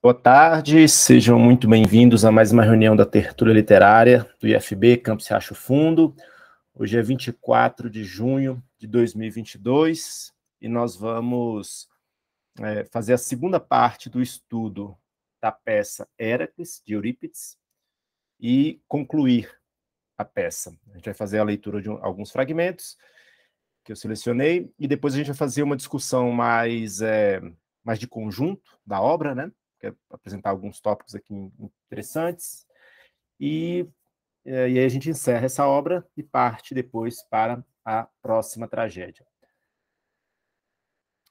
Boa tarde, sejam muito bem-vindos a mais uma reunião da Tertura Literária do IFB Campos Riacho Fundo. Hoje é 24 de junho de 2022 e nós vamos é, fazer a segunda parte do estudo da peça Heracles, de Eurípides, e concluir a peça. A gente vai fazer a leitura de um, alguns fragmentos que eu selecionei e depois a gente vai fazer uma discussão mais, é, mais de conjunto da obra, né? quero apresentar alguns tópicos aqui interessantes. E, uhum. é, e aí a gente encerra essa obra e parte depois para a próxima tragédia.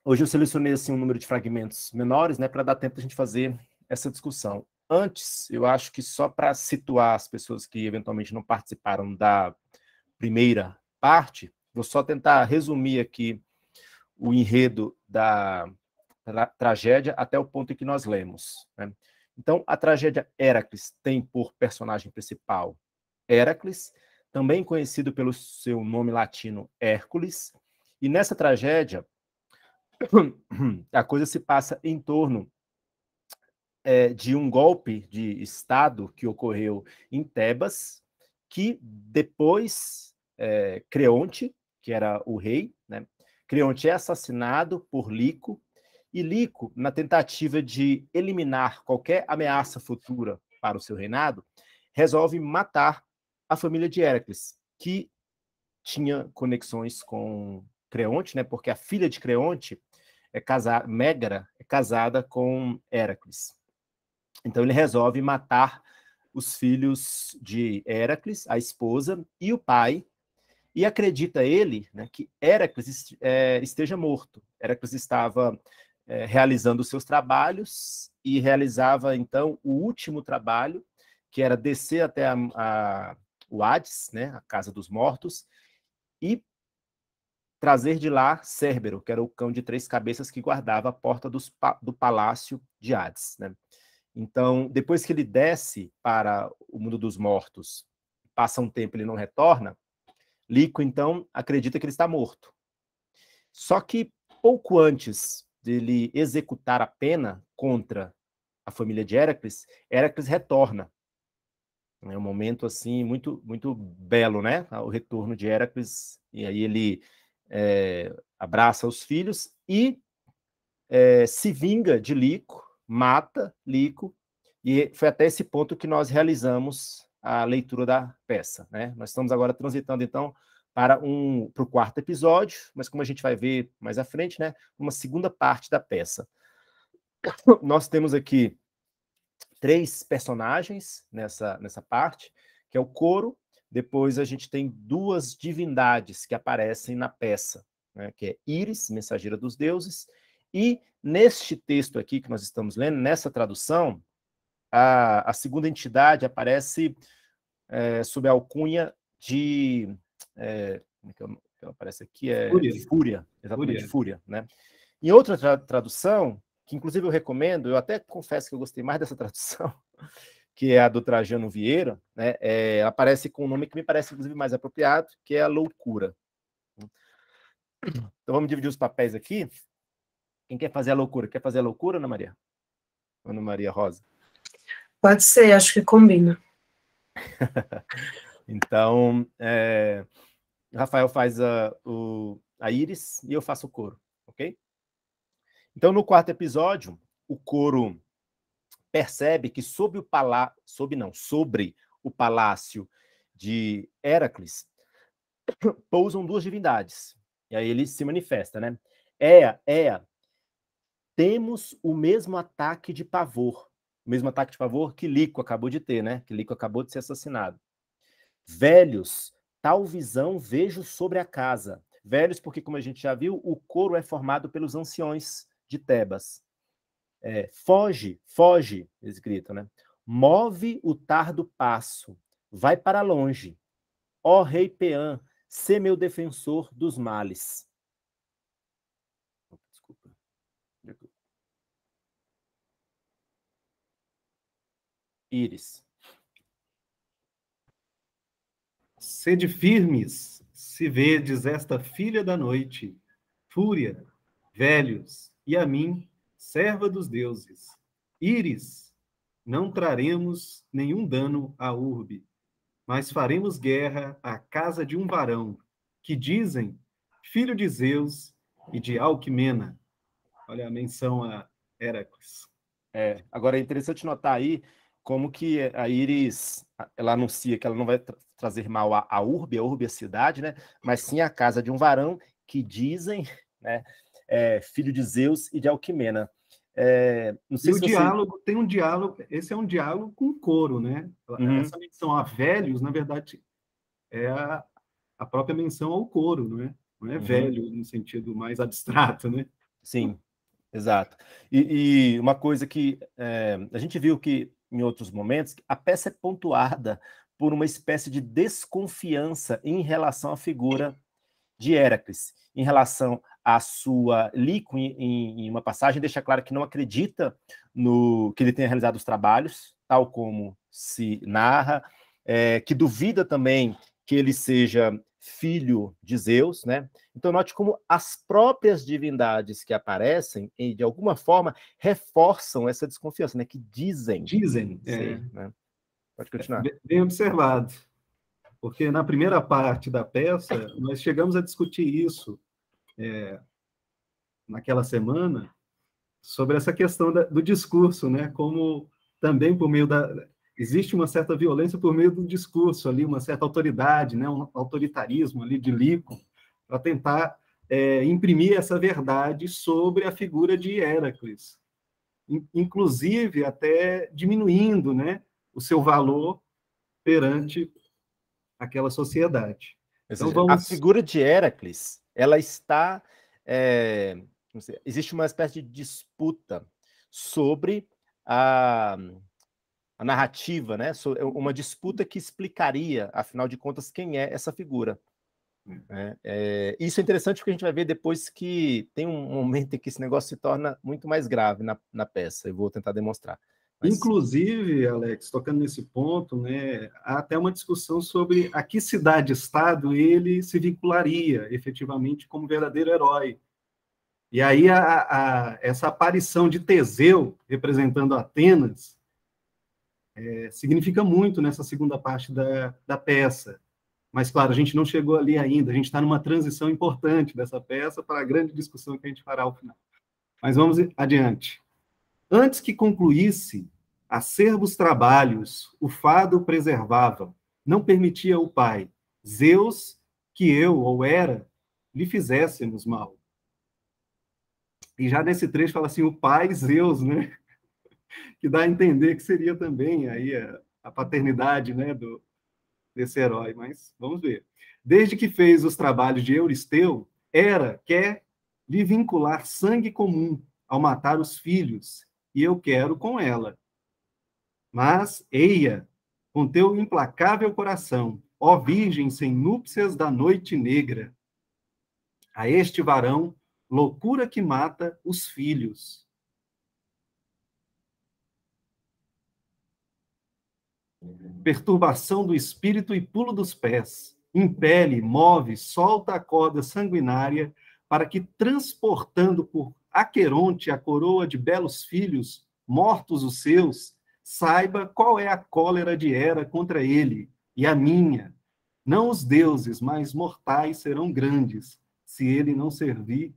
Hoje eu selecionei assim, um número de fragmentos menores, né, para dar tempo a gente fazer essa discussão. Antes, eu acho que só para situar as pessoas que eventualmente não participaram da primeira parte, vou só tentar resumir aqui o enredo da, tragédia até o ponto em que nós lemos. Né? Então, a tragédia Heracles tem por personagem principal Heracles, também conhecido pelo seu nome latino Hércules, e nessa tragédia a coisa se passa em torno é, de um golpe de Estado que ocorreu em Tebas, que depois é, Creonte, que era o rei, né? Creonte é assassinado por Lico, Ilico, na tentativa de eliminar qualquer ameaça futura para o seu reinado, resolve matar a família de Heracles, que tinha conexões com Creonte, né? Porque a filha de Creonte é Megara é casada com Heracles. Então ele resolve matar os filhos de Heracles, a esposa e o pai, e acredita ele né, que Heracles é, esteja morto. Heracles estava é, realizando os seus trabalhos e realizava, então, o último trabalho, que era descer até a, a, o Hades, né, a Casa dos Mortos, e trazer de lá Cérbero, que era o cão de três cabeças que guardava a porta dos, do palácio de Hades. Né? Então, depois que ele desce para o mundo dos mortos, passa um tempo e ele não retorna, Lico, então, acredita que ele está morto. Só que pouco antes dele executar a pena contra a família de Heracles, Heracles retorna. É um momento assim muito muito belo, né? O retorno de Heracles e aí ele é, abraça os filhos e é, se vinga de Lico, mata Lico e foi até esse ponto que nós realizamos a leitura da peça, né? Nós estamos agora transitando então para um para o quarto episódio, mas como a gente vai ver mais à frente, né, uma segunda parte da peça. Nós temos aqui três personagens nessa nessa parte, que é o coro, depois a gente tem duas divindades que aparecem na peça, né, que é Íris, mensageira dos deuses, e neste texto aqui que nós estamos lendo, nessa tradução, a, a segunda entidade aparece é, sob a alcunha de é, como é que, eu, é que ela aparece aqui? É, Fúria. Fúria, exatamente, Fúria. Fúria né? Em outra tra tradução, que inclusive eu recomendo, eu até confesso que eu gostei mais dessa tradução, que é a do Trajano Vieira, né? É, aparece com um nome que me parece inclusive mais apropriado, que é a loucura. Então vamos dividir os papéis aqui. Quem quer fazer a loucura? Quer fazer a loucura, Ana Maria? Ana Maria Rosa? Pode ser, acho que combina. então, é, Rafael faz a, o, a íris e eu faço o coro, ok? Então, no quarto episódio, o coro percebe que sob o palá sob não, sobre o palácio de Heracles, pousam duas divindades. E aí ele se manifesta, né? Ea, Ea, temos o mesmo ataque de pavor, o mesmo ataque de pavor que Lico acabou de ter, né? Que Lico acabou de ser assassinado. Velhos, Tal visão vejo sobre a casa. Velhos, porque, como a gente já viu, o coro é formado pelos anciões de Tebas. É, foge, foge, eles gritam, né? Move o tardo passo, vai para longe. Ó rei Peã, sê meu defensor dos males. Desculpa. Íris. Sede firmes, se vedes esta filha da noite, Fúria, velhos, e a mim, serva dos deuses. Íris, não traremos nenhum dano à urbe, mas faremos guerra à casa de um varão, que dizem, filho de Zeus e de Alquimena. Olha a menção a Heracles. É, agora é interessante notar aí como que a Iris ela anuncia que ela não vai trazer mal à, à urbe, à urbe à cidade, né? mas sim à casa de um varão que dizem, né, é, filho de Zeus e de Alquimena. É, não sei e se o você... diálogo tem um diálogo, esse é um diálogo com coro, né? Uhum. Essa menção a velhos, na verdade, é a, a própria menção ao coro, não é? Não é uhum. velho no sentido mais abstrato, né? Sim, exato. E, e uma coisa que é, a gente viu que em outros momentos a peça é pontuada por uma espécie de desconfiança em relação à figura de Heracles, em relação à sua Lico, em, em, uma passagem, deixa claro que não acredita no que ele tenha realizado os trabalhos, tal como se narra, é, que duvida também que ele seja filho de Zeus, né? Então note como as próprias divindades que aparecem e de alguma forma reforçam essa desconfiança, né? Que dizem, dizem, sei, é. né? Pode continuar. Bem observado. Porque na primeira parte da peça, nós chegamos a discutir isso é, naquela semana, sobre essa questão da, do discurso, né? Como também por meio da. Existe uma certa violência por meio do discurso ali, uma certa autoridade, né? um autoritarismo ali de Lincoln, para tentar é, imprimir essa verdade sobre a figura de Heracles, inclusive até diminuindo, né? o seu valor perante aquela sociedade. Então, vamos... A figura de Heracles, ela está. É, existe uma espécie de disputa sobre a, a narrativa, né? É uma disputa que explicaria, afinal de contas, quem é essa figura. É, é, isso é interessante porque a gente vai ver depois que tem um momento em que esse negócio se torna muito mais grave na, na peça. Eu vou tentar demonstrar. Inclusive, Alex, tocando nesse ponto, né, há até uma discussão sobre a que cidade-estado ele se vincularia efetivamente como verdadeiro herói. E aí a, a, essa aparição de Teseu representando Atenas é, significa muito nessa segunda parte da, da peça. Mas, claro, a gente não chegou ali ainda, a gente está numa transição importante dessa peça para a grande discussão que a gente fará ao final. Mas vamos adiante. Antes que concluísse, acerbos trabalhos, o fado preservava, não permitia o pai, Zeus, que eu ou era, lhe fizéssemos mal. E já nesse trecho fala assim, o pai Zeus, né? Que dá a entender que seria também aí a, a paternidade, né, do desse herói, mas vamos ver. Desde que fez os trabalhos de Euristeu, era quer lhe vincular sangue comum ao matar os filhos e eu quero com ela. Mas, eia, com teu implacável coração, ó Virgem sem núpcias da noite negra, a este varão, loucura que mata os filhos. Perturbação do espírito e pulo dos pés, impele, move, solta a corda sanguinária para que, transportando por Aqueronte, a coroa de belos filhos, mortos os seus, saiba qual é a cólera de Hera contra ele, e a minha. Não os deuses, mas mortais serão grandes, se ele não servir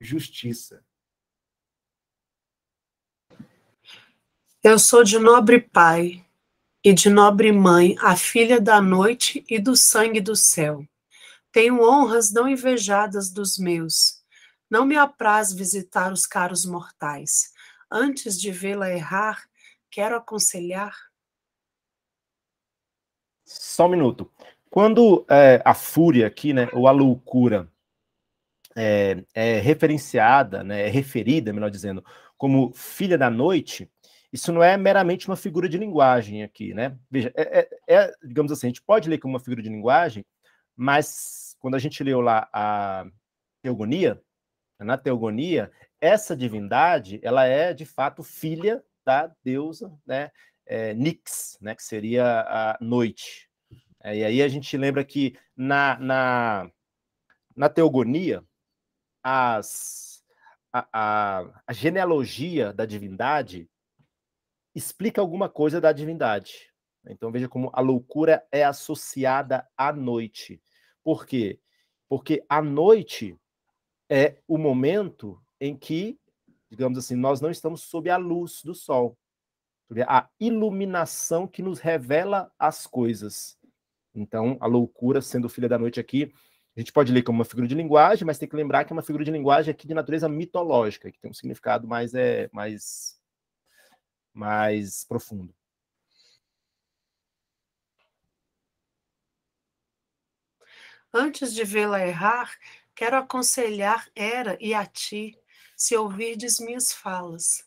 justiça. Eu sou de nobre pai e de nobre mãe, a filha da noite e do sangue do céu. Tenho honras não invejadas dos meus, não me apraz visitar os caros mortais. Antes de vê-la errar, quero aconselhar. Só um minuto. Quando é, a fúria aqui, né, ou a loucura, é, é referenciada, né, é referida, melhor dizendo, como filha da noite, isso não é meramente uma figura de linguagem aqui, né? Veja, é, é, é digamos assim, a gente pode ler como uma figura de linguagem, mas quando a gente leu lá a Teogonia, na teogonia, essa divindade ela é de fato filha da deusa, né? É, Nix, né? Que seria a noite. É, e aí a gente lembra que na, na, na teogonia as, a, a, a genealogia da divindade explica alguma coisa da divindade. Então veja como a loucura é associada à noite. Por quê? Porque a noite é o momento em que, digamos assim, nós não estamos sob a luz do sol, a iluminação que nos revela as coisas. Então, a loucura sendo filha da noite aqui, a gente pode ler como uma figura de linguagem, mas tem que lembrar que é uma figura de linguagem aqui de natureza mitológica, que tem um significado mais é mais mais profundo. Antes de vê-la errar, Quero aconselhar Hera e a ti, se ouvirdes minhas falas.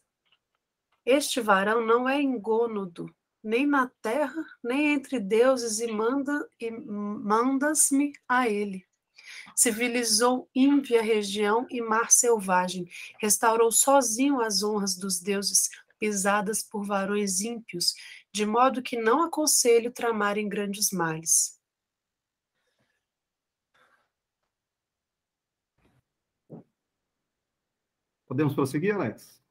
Este varão não é engônodo, nem na terra, nem entre deuses, e, manda, e mandas-me a ele. Civilizou ímpia região e mar selvagem, restaurou sozinho as honras dos deuses pisadas por varões ímpios, de modo que não aconselho tramarem grandes males. Podemos prosseguir, Alex?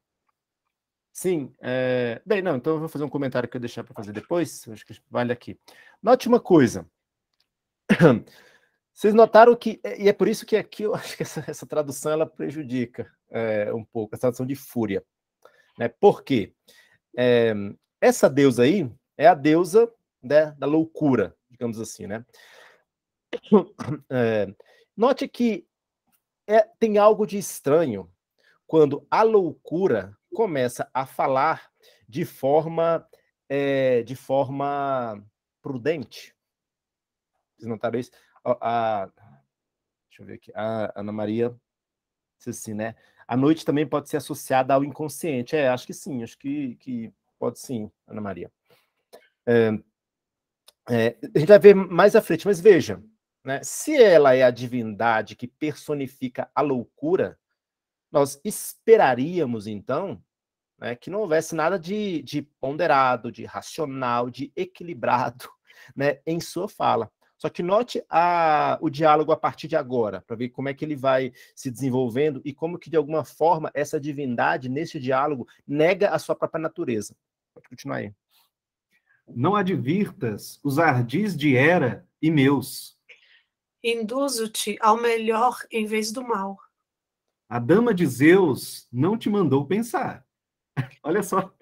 Sim. É... Bem, não, então eu vou fazer um comentário que eu deixar para fazer depois, acho que vale aqui. Note uma coisa. Vocês notaram que, é, e é por isso que aqui eu acho que essa, essa tradução ela prejudica é, um pouco, a tradução de fúria. Né? Por quê? É, essa deusa aí é a deusa né, da loucura, digamos assim, né? É, note que é, tem algo de estranho quando a loucura começa a falar de forma, é, de forma prudente. Vocês notaram isso? A, a, deixa eu ver aqui. A Ana Maria disse assim, né? A noite também pode ser associada ao inconsciente. É, acho que sim, acho que, que pode sim, Ana Maria. É, é, a gente vai ver mais à frente, mas veja, né? se ela é a divindade que personifica a loucura, nós esperaríamos, então, né, que não houvesse nada de, de ponderado, de racional, de equilibrado né, em sua fala. Só que note a, o diálogo a partir de agora, para ver como é que ele vai se desenvolvendo e como que, de alguma forma, essa divindade, nesse diálogo, nega a sua própria natureza. Pode continuar aí. Não advirtas os ardis de Hera e meus. Induzo-te ao melhor em vez do mal. A dama de Zeus não te mandou pensar. Olha só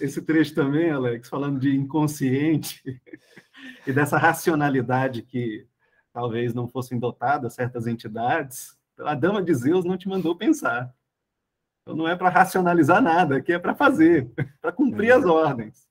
esse trecho também, Alex, falando de inconsciente e dessa racionalidade que talvez não fossem dotadas certas entidades. Então a dama de Zeus não te mandou pensar. Então não é para racionalizar nada, aqui é para fazer, para cumprir as uhum. ordens.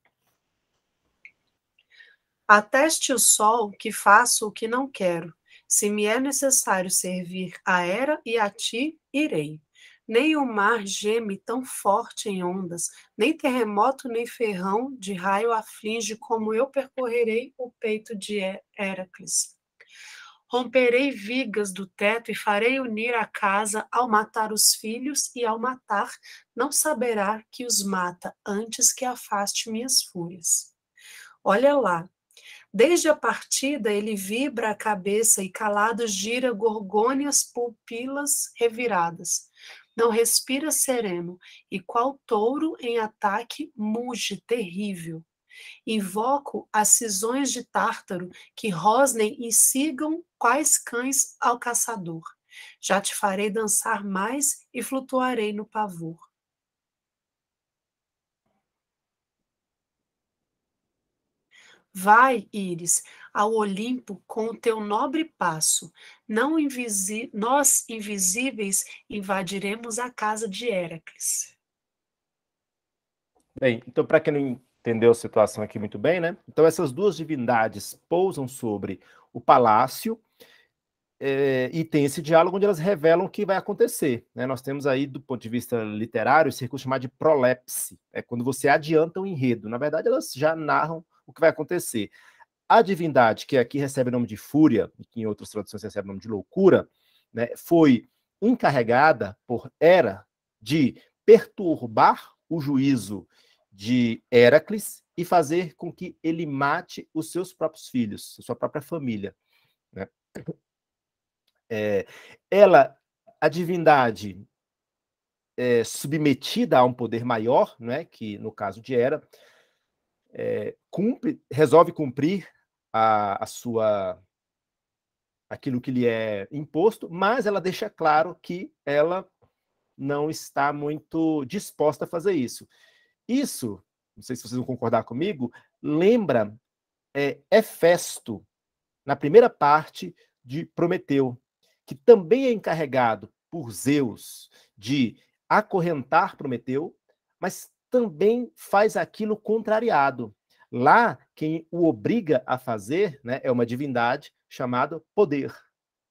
Ateste o sol que faço o que não quero. Se me é necessário servir a Era e a ti, irei. Nem o mar geme tão forte em ondas, nem terremoto nem ferrão de raio aflige como eu percorrerei o peito de Heracles. Romperei vigas do teto e farei unir a casa ao matar os filhos, e ao matar não saberá que os mata antes que afaste minhas fúrias. Olha lá, Desde a partida, ele vibra a cabeça e calado gira gorgônias pupilas reviradas. Não respira sereno e, qual touro em ataque, muge terrível. Invoco as cisões de Tártaro que rosnem e sigam quais cães ao caçador. Já te farei dançar mais e flutuarei no pavor. Vai, Íris, ao Olimpo com o teu nobre passo. Não invisi nós, invisíveis, invadiremos a casa de Heracles. Bem, então, para quem não entendeu a situação aqui muito bem, né? Então, essas duas divindades pousam sobre o palácio é, e tem esse diálogo onde elas revelam o que vai acontecer. Né? Nós temos aí, do ponto de vista literário, esse recurso chamado de prolepse, é quando você adianta o um enredo. Na verdade, elas já narram o que vai acontecer? A divindade, que aqui recebe o nome de Fúria, e que em outras traduções recebe o nome de Loucura, né, foi encarregada por Hera de perturbar o juízo de Heracles e fazer com que ele mate os seus próprios filhos, sua própria família. Né? É, ela, a divindade é, submetida a um poder maior, né, que no caso de Hera, é, cumpre, resolve cumprir a, a sua aquilo que lhe é imposto, mas ela deixa claro que ela não está muito disposta a fazer isso. Isso, não sei se vocês vão concordar comigo, lembra é, Hefesto, na primeira parte de Prometeu, que também é encarregado por Zeus de acorrentar Prometeu, mas também faz aquilo contrariado. Lá, quem o obriga a fazer né, é uma divindade chamada poder.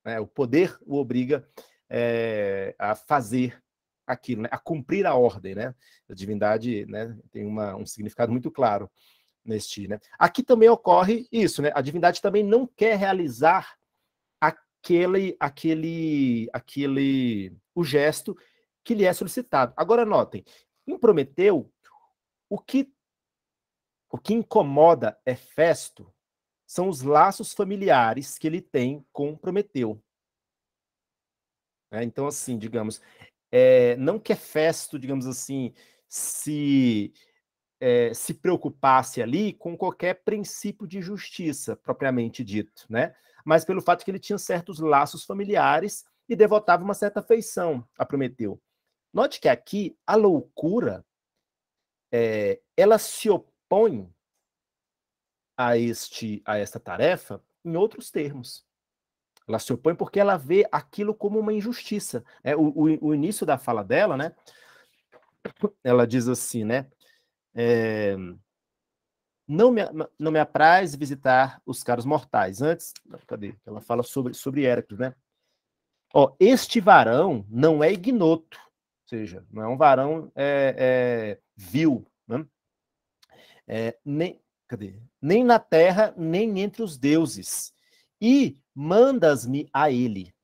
Né? O poder o obriga é, a fazer aquilo, né? a cumprir a ordem. Né? A divindade né, tem uma, um significado muito claro neste. Né? Aqui também ocorre isso, né? a divindade também não quer realizar aquele, aquele, aquele o gesto que lhe é solicitado. Agora notem em Prometeu, o que, o que incomoda Hefesto são os laços familiares que ele tem com Prometeu. É, então, assim, digamos, é, não que Hefesto, digamos assim, se, é, se preocupasse ali com qualquer princípio de justiça, propriamente dito, né? mas pelo fato que ele tinha certos laços familiares e devotava uma certa afeição a Prometeu. Note que aqui a loucura é, ela se opõe a, este, a esta tarefa em outros termos. Ela se opõe porque ela vê aquilo como uma injustiça. É, o, o, o início da fala dela, né? Ela diz assim, né? É, não, me, não me apraz visitar os caros mortais. Antes, cadê? Ela fala sobre, sobre Hércules, né? Ó, este varão não é ignoto, seja, não é um varão é, é, vil. Né? É, nem, cadê? nem na terra, nem entre os deuses. E mandas-me a ele.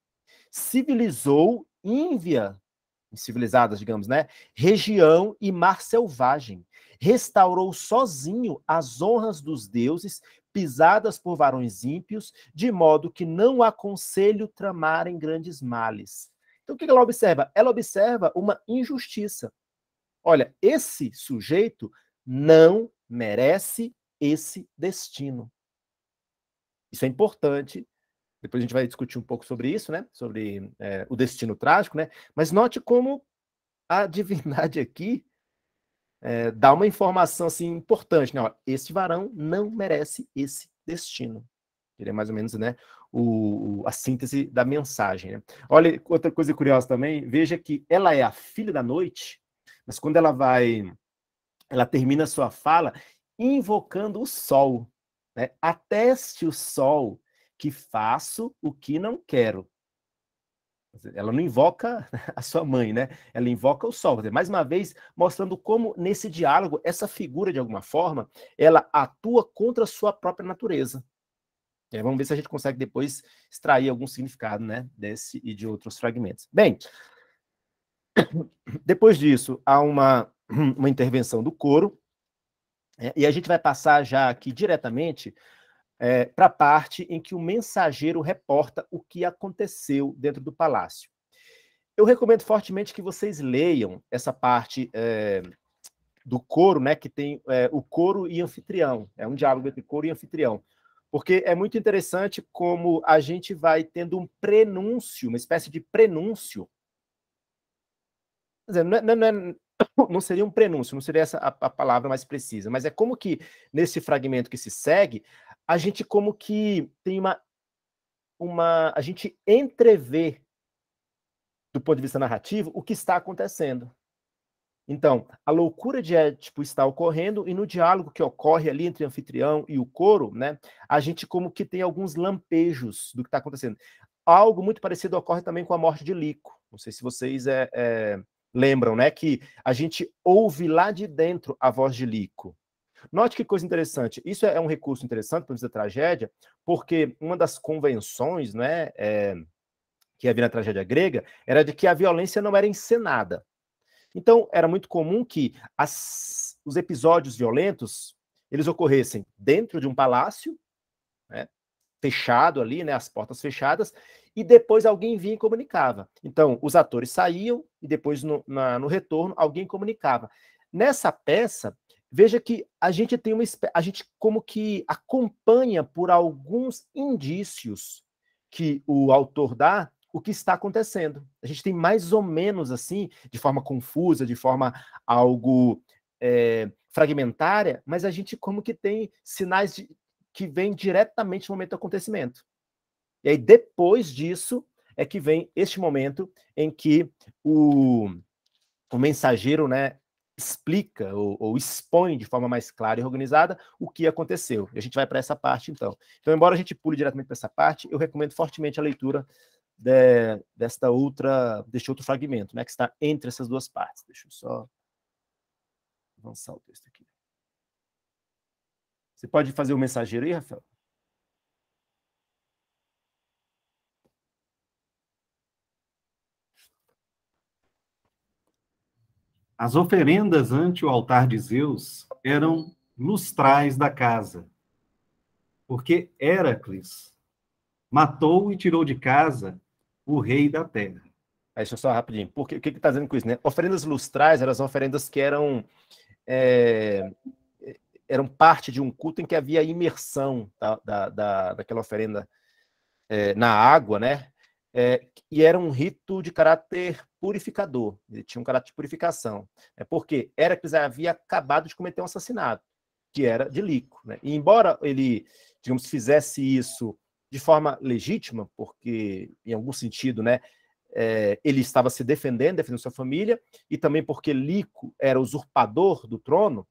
Civilizou Ínvia, civilizadas, digamos, né? Região e mar selvagem. Restaurou sozinho as honras dos deuses, pisadas por varões ímpios, de modo que não aconselho tramarem grandes males. Então, o que ela observa? Ela observa uma injustiça. Olha, esse sujeito não merece esse destino. Isso é importante. Depois a gente vai discutir um pouco sobre isso, né? Sobre é, o destino trágico, né? Mas note como a divindade aqui é, dá uma informação assim importante, né? Ó, este varão não merece esse destino. Seria é mais ou menos, né? o, a síntese da mensagem. Né? Olha, outra coisa curiosa também, veja que ela é a filha da noite, mas quando ela vai, ela termina sua fala invocando o sol. Né? Ateste o sol que faço o que não quero. Ela não invoca a sua mãe, né? Ela invoca o sol. Mais uma vez, mostrando como nesse diálogo, essa figura, de alguma forma, ela atua contra a sua própria natureza. É, vamos ver se a gente consegue depois extrair algum significado né, desse e de outros fragmentos. Bem, depois disso, há uma, uma intervenção do coro, é, e a gente vai passar já aqui diretamente é, para a parte em que o mensageiro reporta o que aconteceu dentro do palácio. Eu recomendo fortemente que vocês leiam essa parte é, do coro, né, que tem é, o coro e anfitrião, é um diálogo entre coro e anfitrião porque é muito interessante como a gente vai tendo um prenúncio, uma espécie de prenúncio. Quer dizer, é, não, é, não, é, não seria um prenúncio, não seria essa a, a palavra mais precisa, mas é como que, nesse fragmento que se segue, a gente como que tem uma. uma a gente entrevê, do ponto de vista narrativo, o que está acontecendo. Então, a loucura de Édipo eh, está ocorrendo e no diálogo que ocorre ali entre anfitrião e o coro, né, a gente como que tem alguns lampejos do que está acontecendo. Algo muito parecido ocorre também com a morte de Lico. Não sei se vocês é, é, lembram, né, que a gente ouve lá de dentro a voz de Lico. Note que coisa interessante. Isso é um recurso interessante para a tragédia, porque uma das convenções, né, é, que havia na tragédia grega era de que a violência não era encenada. Então, era muito comum que as, os episódios violentos eles ocorressem dentro de um palácio, né, fechado ali, né, as portas fechadas, e depois alguém vinha e comunicava. Então, os atores saíam e depois, no, na, no retorno, alguém comunicava. Nessa peça, veja que a gente tem uma. A gente como que acompanha por alguns indícios que o autor dá o que está acontecendo. A gente tem mais ou menos assim, de forma confusa, de forma algo é, fragmentária, mas a gente como que tem sinais de, que vêm diretamente no momento do acontecimento. E aí, depois disso, é que vem este momento em que o, o mensageiro né, explica ou, ou, expõe de forma mais clara e organizada o que aconteceu. E a gente vai para essa parte, então. Então, embora a gente pule diretamente para essa parte, eu recomendo fortemente a leitura de, desta outra, deste outro fragmento, né, que está entre essas duas partes. Deixa eu só avançar o texto aqui. Você pode fazer o mensageiro aí, Rafael? As oferendas ante o altar de Zeus eram lustrais da casa, porque Heracles matou e tirou de casa o rei da terra. Aí, deixa eu só rapidinho. Porque, o que está dizendo com isso? Né? Oferendas lustrais eram oferendas que eram, é, eram parte de um culto em que havia a imersão da, da, da, daquela oferenda é, na água, né? É, e era um rito de caráter purificador, ele tinha um caráter de purificação. É Porque era Héracles havia acabado de cometer um assassinato, que era de Lico. Né? E embora ele, digamos, fizesse isso de forma legítima, porque, em algum sentido, né, é, ele estava se defendendo, defendendo sua família, e também porque Lico era usurpador do trono,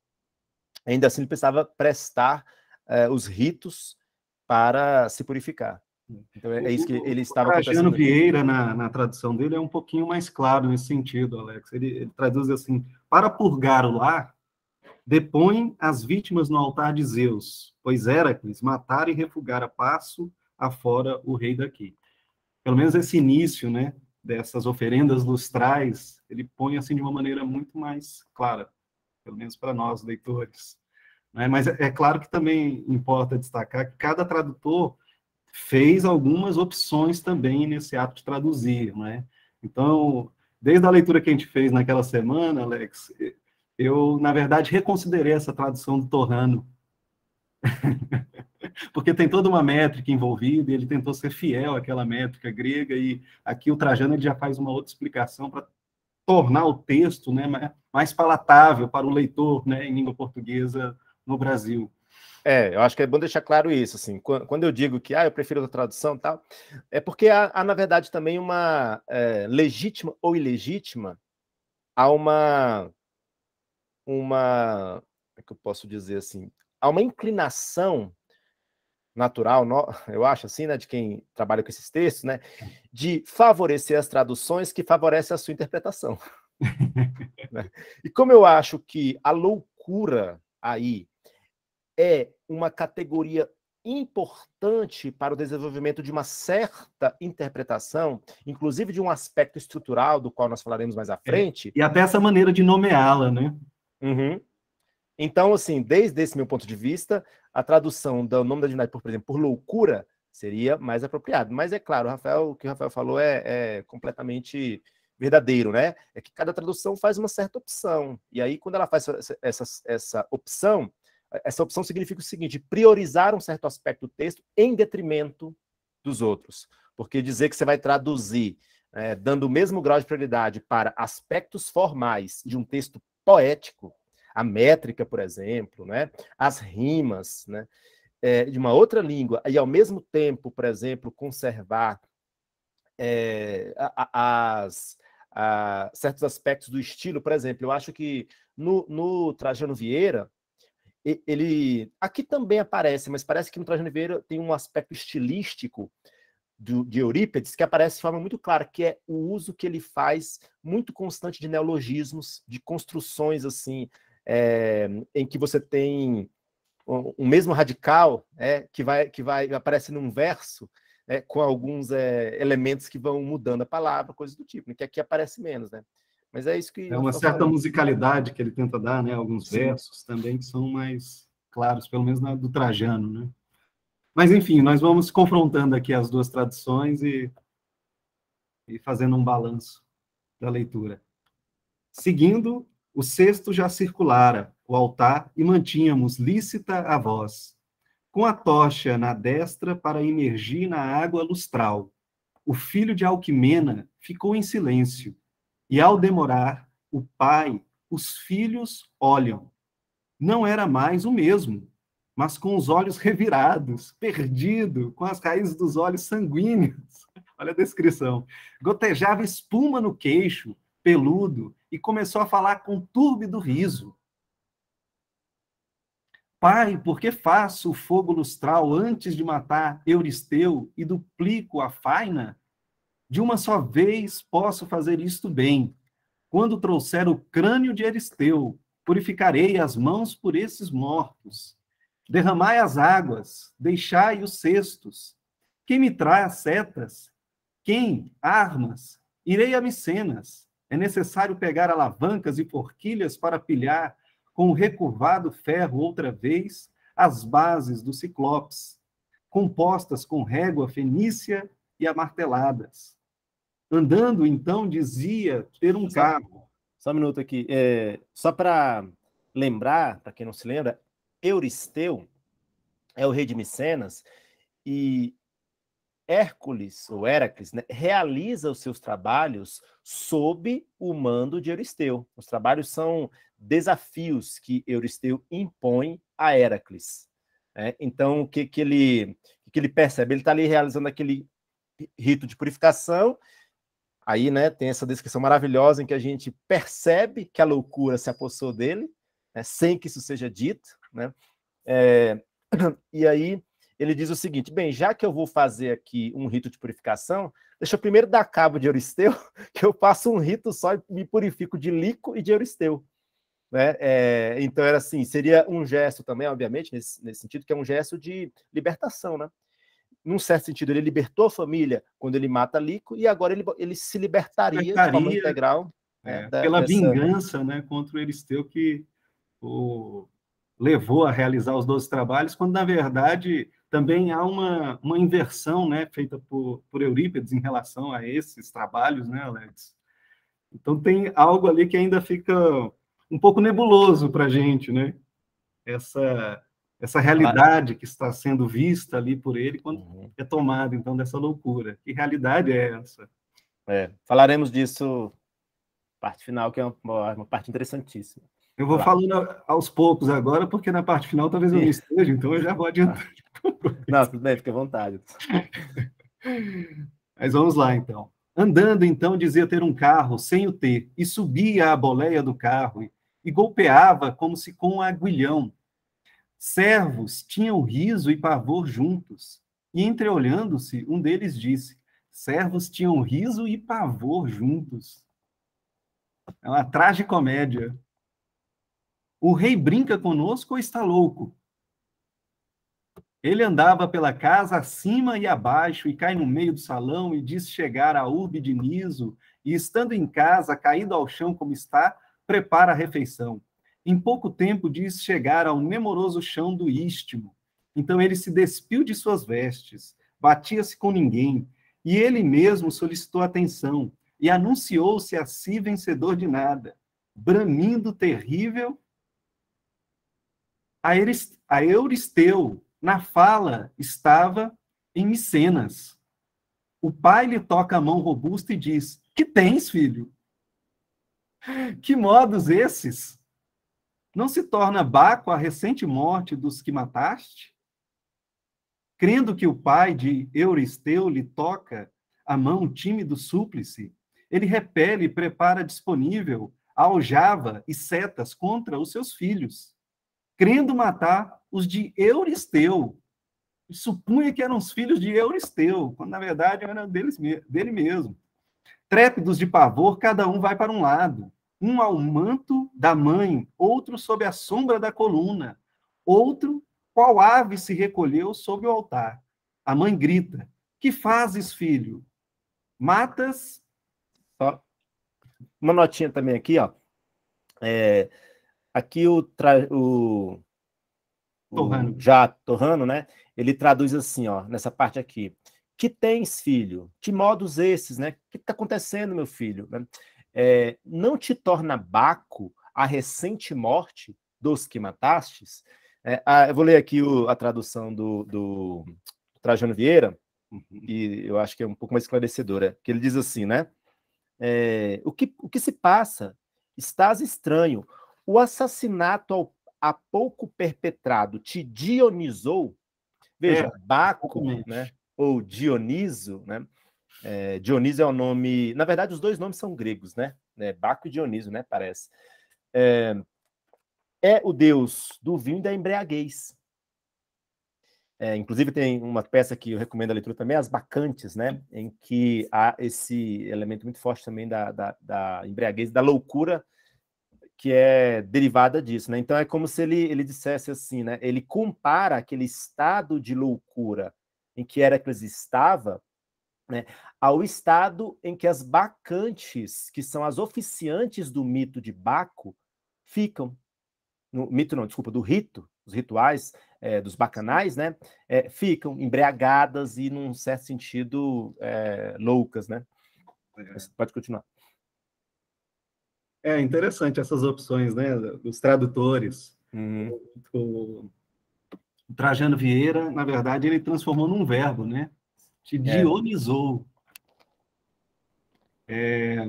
ainda assim ele precisava prestar é, os ritos para se purificar. Então é isso que ele estava Trajano Vieira, na, na tradução dele, é um pouquinho mais claro nesse sentido, Alex. Ele, ele traduz assim: para purgar o lar, depõe as vítimas no altar de Zeus, pois Héracles matara e refugara a passo afora o rei daqui. Pelo menos esse início, né, dessas oferendas lustrais, ele põe assim de uma maneira muito mais clara, pelo menos para nós leitores. Né? Mas é, é claro que também importa destacar que cada tradutor fez algumas opções também nesse ato de traduzir, né? Então, desde a leitura que a gente fez naquela semana, Alex, eu, na verdade, reconsiderei essa tradução do Torrano Porque tem toda uma métrica envolvida e ele tentou ser fiel àquela métrica grega, e aqui o Trajano ele já faz uma outra explicação para tornar o texto né, mais palatável para o leitor né, em língua portuguesa no Brasil. É, eu acho que é bom deixar claro isso, assim, quando eu digo que ah, eu prefiro a tradução tal, é porque há, há na verdade, também uma é, legítima ou ilegítima, há uma, uma, como é que eu posso dizer assim, há uma inclinação natural, eu acho assim, né, de quem trabalha com esses textos, né, de favorecer as traduções que favorecem a sua interpretação. Né. e como eu acho que a loucura aí é uma categoria importante para o desenvolvimento de uma certa interpretação, inclusive de um aspecto estrutural do qual nós falaremos mais à é, frente. É. E até essa maneira de nomeá-la, né? Uhum. Então, assim, desde esse meu ponto de vista, a tradução do nome da divindade, por, exemplo, por loucura, seria mais apropriado. Mas é claro, o, Rafael, o que o Rafael falou é, é, completamente verdadeiro, né? É que cada tradução faz uma certa opção. E aí, quando ela faz essa, essa, essa opção, essa opção significa o seguinte: priorizar um certo aspecto do texto em detrimento dos outros. Porque dizer que você vai traduzir, é, dando o mesmo grau de prioridade para aspectos formais de um texto poético, a métrica, por exemplo, né? as rimas né? É, de uma outra língua, e ao mesmo tempo, por exemplo, conservar é, as, a, certos aspectos do estilo, por exemplo, eu acho que no, no Trajano Vieira, ele aqui também aparece, mas parece que no Trajano Vieira tem um aspecto estilístico do, de Eurípedes que aparece de forma muito clara, que é o uso que ele faz muito constante de neologismos, de construções assim é, em que você tem um, mesmo radical é, que vai que vai aparece num verso é, com alguns é, elementos que vão mudando a palavra, coisas do tipo, né, que aqui aparece menos, né? Mas é isso que é uma certa falando. musicalidade que ele tenta dar, né? Alguns Sim. versos também que são mais claros, pelo menos na, do Trajano, né? Mas enfim, nós vamos confrontando aqui as duas tradições e e fazendo um balanço da leitura. Seguindo o cesto já circulara o altar e mantínhamos lícita a voz, com a tocha na destra para imergir na água lustral. O filho de Alquimena ficou em silêncio, e ao demorar, o pai, os filhos olham. Não era mais o mesmo, mas com os olhos revirados, perdido, com as raízes dos olhos sanguíneos. Olha a descrição. Gotejava espuma no queixo, peludo, e começou a falar com túrbido riso. Pai, por que faço o fogo lustral antes de matar Euristeu e duplico a faina? De uma só vez posso fazer isto bem. Quando trouxer o crânio de Euristeu, purificarei as mãos por esses mortos. Derramai as águas, deixai os cestos. Quem me traz setas? Quem? Armas? Irei a Micenas. É necessário pegar alavancas e forquilhas para pilhar com o recurvado ferro outra vez as bases do ciclopes, compostas com régua fenícia e amarteladas. Andando, então, dizia ter um só, carro. Só um minuto aqui. É, só para lembrar, para quem não se lembra, Euristeu é o rei de Micenas e Hércules, ou Heracles, né, realiza os seus trabalhos sob o mando de Euristeu. Os trabalhos são desafios que Euristeu impõe a Heracles. Né? Então, o que, que, ele, que ele percebe? Ele está ali realizando aquele rito de purificação. Aí né, tem essa descrição maravilhosa em que a gente percebe que a loucura se apossou dele, né, sem que isso seja dito. Né? É, e aí ele diz o seguinte: bem, já que eu vou fazer aqui um rito de purificação, deixa eu primeiro dar cabo de Euristeu, que eu faço um rito só e me purifico de Lico e de Euristeu. Né? É, então era assim, seria um gesto também, obviamente, nesse, nesse, sentido, que é um gesto de libertação, né? Num certo sentido, ele libertou a família quando ele mata Lico, e agora ele, ele se libertaria, libertaria de forma integral. É, né, pela dessa... vingança né, contra o Euristeu que o levou a realizar os doze trabalhos, quando, na verdade, também há uma, uma inversão né, feita por, por Eurípides em relação a esses trabalhos, né, Alex? Então tem algo ali que ainda fica um pouco nebuloso para a gente, né? Essa, essa realidade que está sendo vista ali por ele quando uhum. é tomada, então, dessa loucura. Que realidade é essa? É, falaremos disso parte final, que é uma, uma parte interessantíssima. Eu vou tá. falando aos poucos agora, porque na parte final talvez eu não esteja, então eu já vou adiantar. Não, tudo bem, fica à vontade. Mas vamos lá, então. Andando, então, dizia ter um carro, sem o ter, e subia a boleia do carro, e, golpeava como se com um aguilhão. Servos tinham riso e pavor juntos, e entreolhando-se, um deles disse, servos tinham riso e pavor juntos. É uma tragicomédia. O rei brinca conosco ou está louco? Ele andava pela casa acima e abaixo e cai no meio do salão e diz chegar à urbe de Niso e estando em casa, caído ao chão como está, prepara a refeição. Em pouco tempo diz chegar ao nemoroso chão do istmo. Então ele se despiu de suas vestes, batia-se com ninguém, e ele mesmo solicitou atenção e anunciou-se a si vencedor de nada, bramindo terrível a Euristeu, na fala, estava em Micenas. O pai lhe toca a mão robusta e diz: Que tens, filho? Que modos esses? Não se torna Baco a recente morte dos que mataste? Crendo que o pai de Euristeu lhe toca a mão tímido súplice, ele repele e prepara disponível aljava e setas contra os seus filhos querendo matar os de Euristeu. E supunha que eram os filhos de Euristeu, quando na verdade eram deles, dele mesmo. Trépidos de pavor, cada um vai para um lado. Um ao manto da mãe, outro sob a sombra da coluna, outro qual ave se recolheu sob o altar. A mãe grita: Que fazes, filho? Matas. uma notinha também aqui, ó. É, Aqui o, tra... o... Torrano. já Torrano, né? Ele traduz assim, ó, nessa parte aqui. Que tens, filho? Que modos esses, né? O que está acontecendo, meu filho? Né? É, não te torna baco a recente morte dos que matastes? É, a, ah, eu vou ler aqui o, a tradução do, do, Trajano Vieira, uhum. e eu acho que é um pouco mais esclarecedora, que ele diz assim, né? É, o, que, o que se passa? Estás estranho. O assassinato ao, há pouco perpetrado te dionizou? Veja, é, Baco, né? ou Dioniso, né? É, Dioniso é o nome. Na verdade, os dois nomes são gregos, né? É, Baco e Dioniso, né? Parece. É, é o deus do vinho e da embriaguez. É, inclusive, tem uma peça que eu recomendo a leitura também, As Bacantes, né? Em que há esse elemento muito forte também da, da, da embriaguez, da loucura que é derivada disso, né? Então é como se ele, ele dissesse assim, né? Ele compara aquele estado de loucura em que Heracles estava, né, ao estado em que as bacantes, que são as oficiantes do mito de Baco, ficam. No, mito não, desculpa, do rito, dos rituais é, dos bacanais, né? É, ficam embriagadas e, num certo sentido, é, loucas, né? É. pode continuar. É interessante essas opções, né? Dos tradutores. Uhum. O, o Trajano Vieira, na verdade, ele transformou num verbo, né? Te é. dionizou. É. É...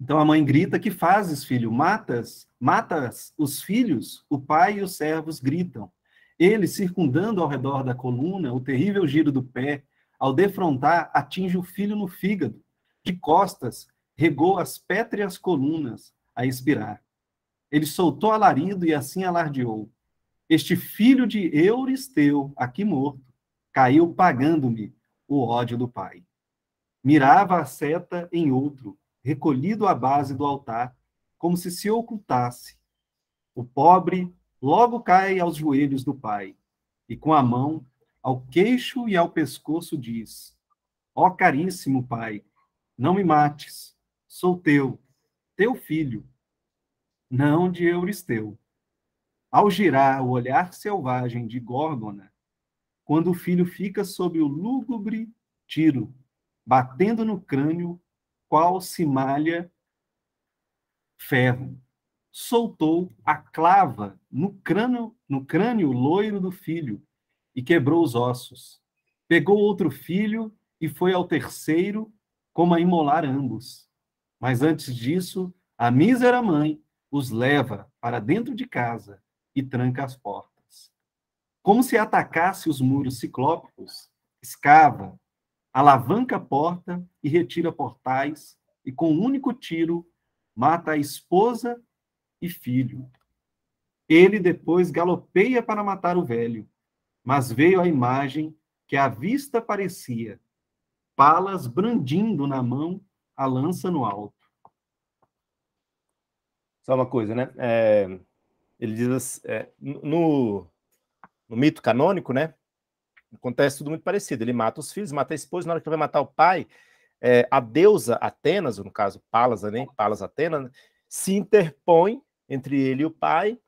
Então a mãe grita: Que fazes, filho? Matas? Matas os filhos? O pai e os servos gritam. Ele, circundando ao redor da coluna o terrível giro do pé, ao defrontar, atinge o filho no fígado. De costas, regou as pétreas colunas a expirar. Ele soltou alarido e assim alardeou. Este filho de Euristeu, aqui morto, caiu pagando-me o ódio do pai. Mirava a seta em outro, recolhido à base do altar, como se se ocultasse. O pobre logo cai aos joelhos do pai, e com a mão ao queixo e ao pescoço diz: Ó oh, caríssimo pai, não me mates, sou teu, teu filho, não de Euristeu. Ao girar o olhar selvagem de Górgona, quando o filho fica sob o lúgubre tiro, batendo no crânio, qual se malha ferro, soltou a clava no crânio, no crânio loiro do filho e quebrou os ossos. Pegou outro filho e foi ao terceiro, como a imolar ambos. Mas antes disso, a mísera mãe os leva para dentro de casa e tranca as portas. Como se atacasse os muros ciclópicos, escava, alavanca a porta e retira portais, e com um único tiro mata a esposa e filho. Ele depois galopeia para matar o velho, mas veio a imagem que à vista parecia, palas brandindo na mão a lança no alto. Só uma coisa, né? É, ele diz assim, é, no, no, mito canônico, né? Acontece tudo muito parecido. Ele mata os filhos, mata a esposa, na hora que ele vai matar o pai, é, a deusa Atenas, no caso Palas, né? Palas Atenas, né? se interpõe entre ele e o pai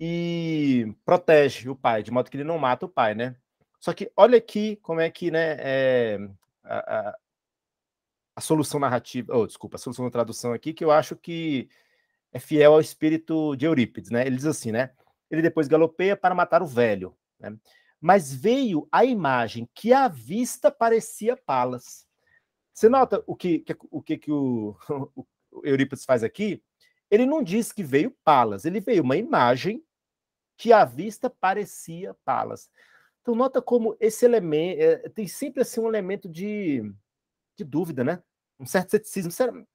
e protege o pai, de modo que ele não mata o pai, né? Só que olha aqui como é que né, é, a, a solução narrativa, oh, desculpa, a solução da tradução aqui, que eu acho que é fiel ao espírito de Eurípides, né? Ele diz assim, né? Ele depois galopeia para matar o velho, né? Mas veio a imagem que à vista parecia Palas. Você nota o que, que o, que, que o, o, Eurípides faz aqui? Ele não diz que veio Palas, ele veio uma imagem que à vista parecia Palas. Então nota como esse elemento, é, tem sempre assim um elemento de de dúvida, né? Um certo ceticismo.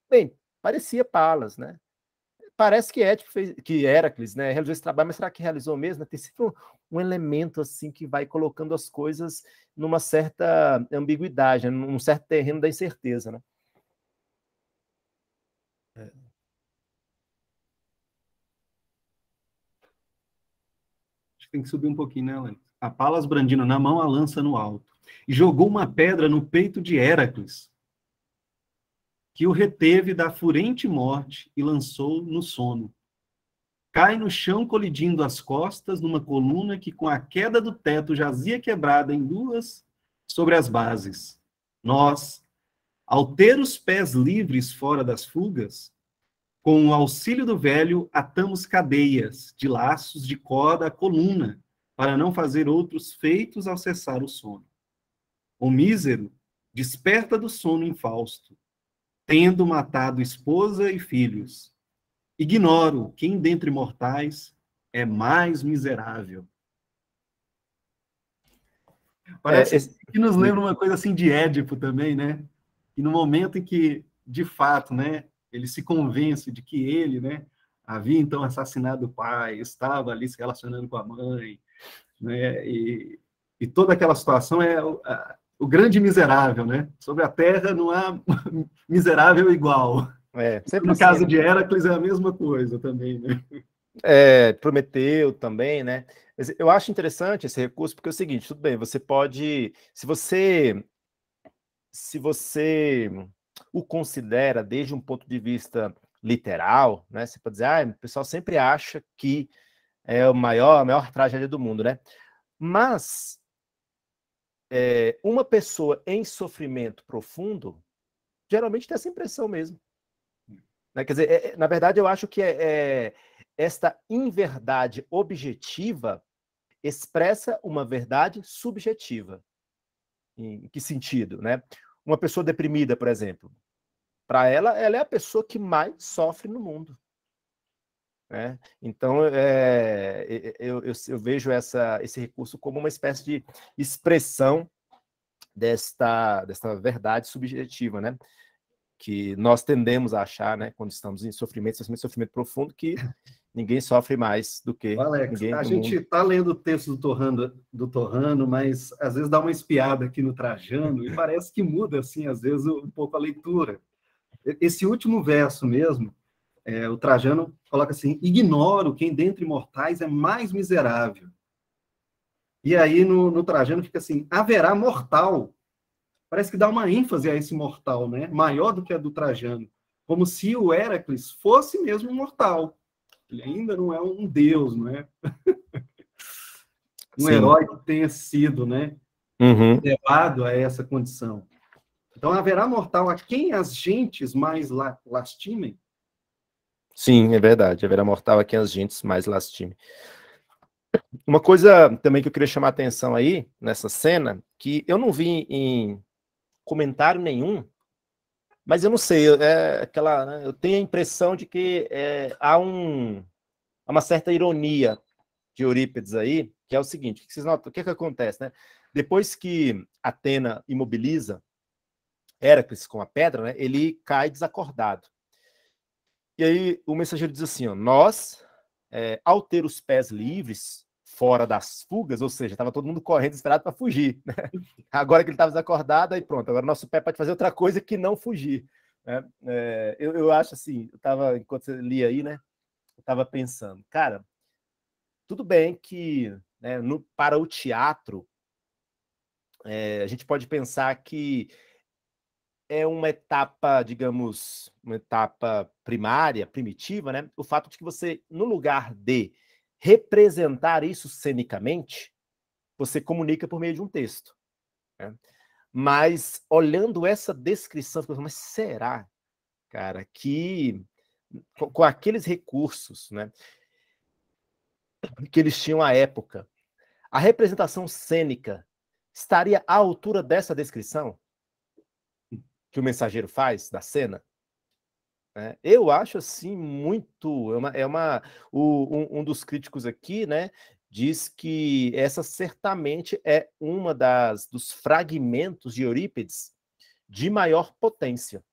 Bem, parecia Palas, né? Parece que é tipo que Heracles, né, realizou esse trabalho, mas será que realizou mesmo? Tem sempre um, um elemento assim que vai colocando as coisas numa certa ambiguidade, né, num certo terreno da incerteza, né? É. Acho que tem que subir um pouquinho, né, Alex? A Palas brandindo na mão, a lança no alto. E jogou uma pedra no peito de Heracles, que o reteve da furente morte e lançou no sono. Cai no chão colidindo as costas numa coluna que com a queda do teto jazia quebrada em duas sobre as bases. Nós, ao ter os pés livres fora das fugas, com o auxílio do velho, atamos cadeias de laços de corda à coluna, para não fazer outros feitos ao cessar o sono. O mísero desperta do sono infausto, tendo matado esposa e filhos. Ignoro quem dentre mortais é mais miserável. Parece é, esse... que nos lembra uma coisa assim de Édipo também, né? E no momento em que, de fato, né, ele se convence de que ele, né, havia então assassinado o pai, estava ali se relacionando com a mãe, né, e, e toda aquela situação é o grande miserável, né? Sobre a terra não há miserável igual. É, no assim, caso né? de Heracles é a mesma coisa também, né? É, Prometeu também, né? Eu acho interessante esse recurso porque é o seguinte, tudo bem, você pode, se você se você o considera desde um ponto de vista literal, né? Você pode dizer, ah, o pessoal sempre acha que é o maior, a maior tragédia do mundo, né? Mas é, uma pessoa em sofrimento profundo geralmente tem essa impressão mesmo. Né? Quer dizer, é, é na verdade, eu acho que é, é, esta inverdade objetiva expressa uma verdade subjetiva. Em que sentido, né? Uma pessoa deprimida, por exemplo, para ela, ela é a pessoa que mais sofre no mundo. Né? Então, é, eu, eu, eu, vejo essa, esse recurso como uma espécie de expressão desta, desta verdade subjetiva, né? que nós tendemos a achar, né, quando estamos em sofrimento, especialmente sofrimento profundo, que ninguém sofre mais do que Alex, ninguém. A gente está lendo o texto do Torrano, do Torrano, mas às vezes dá uma espiada aqui no Trajano e parece que muda assim, às vezes um pouco a leitura. Esse último verso mesmo, é, o Trajano coloca assim: ignoro quem dentre mortais é mais miserável. E aí no, no Trajano fica assim: haverá mortal. Parece que dá uma ênfase a esse mortal, né? Maior do que a do Trajano. Como se o Heracles fosse mesmo mortal. Ele ainda não é um deus, não é? um Sim. herói que tenha sido, né? Uhum. Levado a essa condição. Então haverá mortal a quem as gentes mais lastimem Sim, é verdade. É a Vera Mortal aqui, as gentes mais lastime. Uma coisa também que eu queria chamar a atenção aí, nessa cena, que eu não vi em comentário nenhum, mas eu não sei, é aquela, né, eu tenho a impressão de que é, há um, uma certa ironia de Eurípides aí, que é o seguinte, que vocês notam, o que, é que acontece, né? Depois que Atena imobiliza Héracles com a pedra, né, ele cai desacordado. E aí o mensageiro diz assim: ó, nós, é, ao ter os pés livres, fora das fugas, ou seja, estava todo mundo correndo esperado para fugir. Né? Agora que ele estava desacordado, aí pronto, agora nosso pé pode fazer outra coisa que não fugir. Né? É, eu, eu acho assim, eu estava, enquanto você lia aí, né? Eu estava pensando, cara, tudo bem que né, no, para o teatro, é, a gente pode pensar que é uma etapa, digamos, uma etapa primária, primitiva, né? O fato de que você, no lugar de representar isso cenicamente, você comunica por meio de um texto. Né? Mas olhando essa descrição, você mas será, cara, que com, com aqueles recursos, né, que eles tinham à época, a representação cênica estaria à altura dessa descrição? que o mensageiro faz da cena? É, eu acho assim muito. É uma. É uma o, um, um, dos críticos aqui, né? Diz que essa certamente é uma das dos fragmentos de Eurípides de maior potência,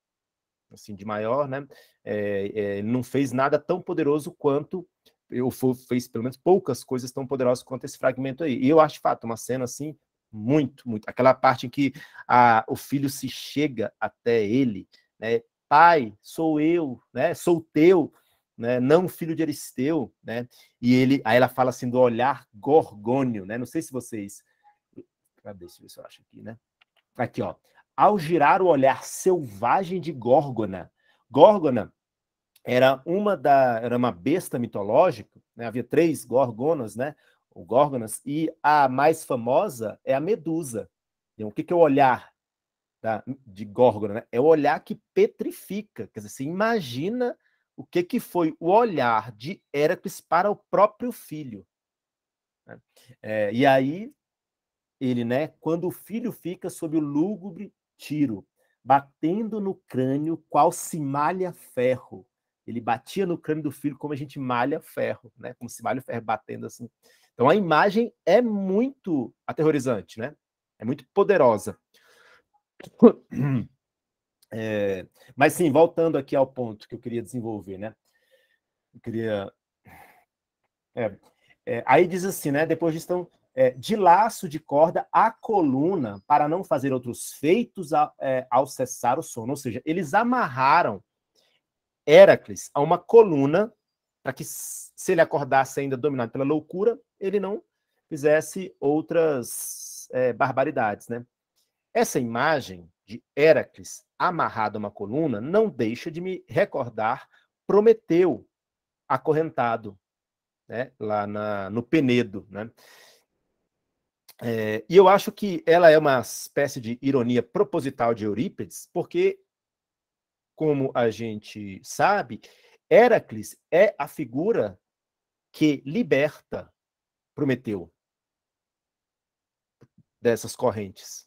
assim, de maior, né? É, é, não fez nada tão poderoso quanto eu fez pelo menos poucas coisas tão poderosas quanto esse fragmento aí. E eu acho, de fato, uma cena assim muito, muito. Aquela parte em que a, o filho se chega até ele, né? Pai, sou eu, né? Sou teu, né? Não filho de Aristeu, né? E ele, aí ela fala assim do olhar gorgônio, né? Não sei se vocês, cadê se eu acho aqui, né? Aqui, ó. Ao girar o olhar selvagem de Górgona, Górgona era uma da era uma besta mitológica, né? havia três gorgonas, né? o Gorgonas, e a mais famosa é a Medusa. Então, o que, que é o olhar da, de Górgona? Né? É o olhar que petrifica. Quer dizer, você imagina o que, que foi o olhar de Héracles para o próprio filho. Né? É, e aí, ele, né, quando o filho fica sob o lúgubre tiro, batendo no crânio qual se malha ferro. Ele batia no crânio do filho como a gente malha ferro, né? Como se malha ferro batendo assim. Então a imagem é muito aterrorizante, né? É muito poderosa. É, mas sim, voltando aqui ao ponto que eu queria desenvolver, né? Eu queria. É, é, aí diz assim, né? Depois de estão é, de laço de corda à coluna para não fazer outros feitos a, é, ao cessar o sono. Ou seja, eles amarraram Heracles a uma coluna para que, se ele acordasse ainda dominado pela loucura, ele não fizesse outras é, barbaridades. Né? Essa imagem de Heracles amarrado a uma coluna não deixa de me recordar Prometeu acorrentado né? lá na, no Penedo. Né? É, e eu acho que ela é uma espécie de ironia proposital de Eurípides, porque, como a gente sabe, Heracles é a figura que liberta Prometeu dessas correntes.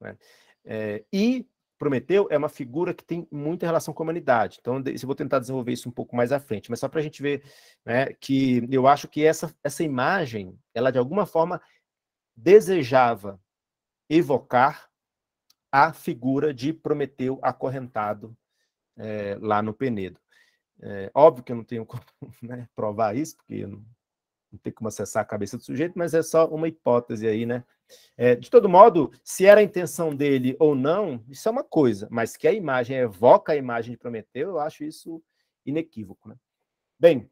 Né? É, e Prometeu é uma figura que tem muita relação com a humanidade. Então, eu vou tentar desenvolver isso um pouco mais à frente, mas só para a gente ver né, que eu acho que essa, essa imagem, ela de alguma forma desejava evocar a figura de Prometeu acorrentado é, lá no Penedo. É, óbvio que eu não tenho como né, provar isso, porque não, não tem como acessar a cabeça do sujeito, mas é só uma hipótese aí, né? É, de todo modo, se era a intenção dele ou não, isso é uma coisa, mas que a imagem evoca a imagem de Prometeu, eu acho isso inequívoco. Né? Bem,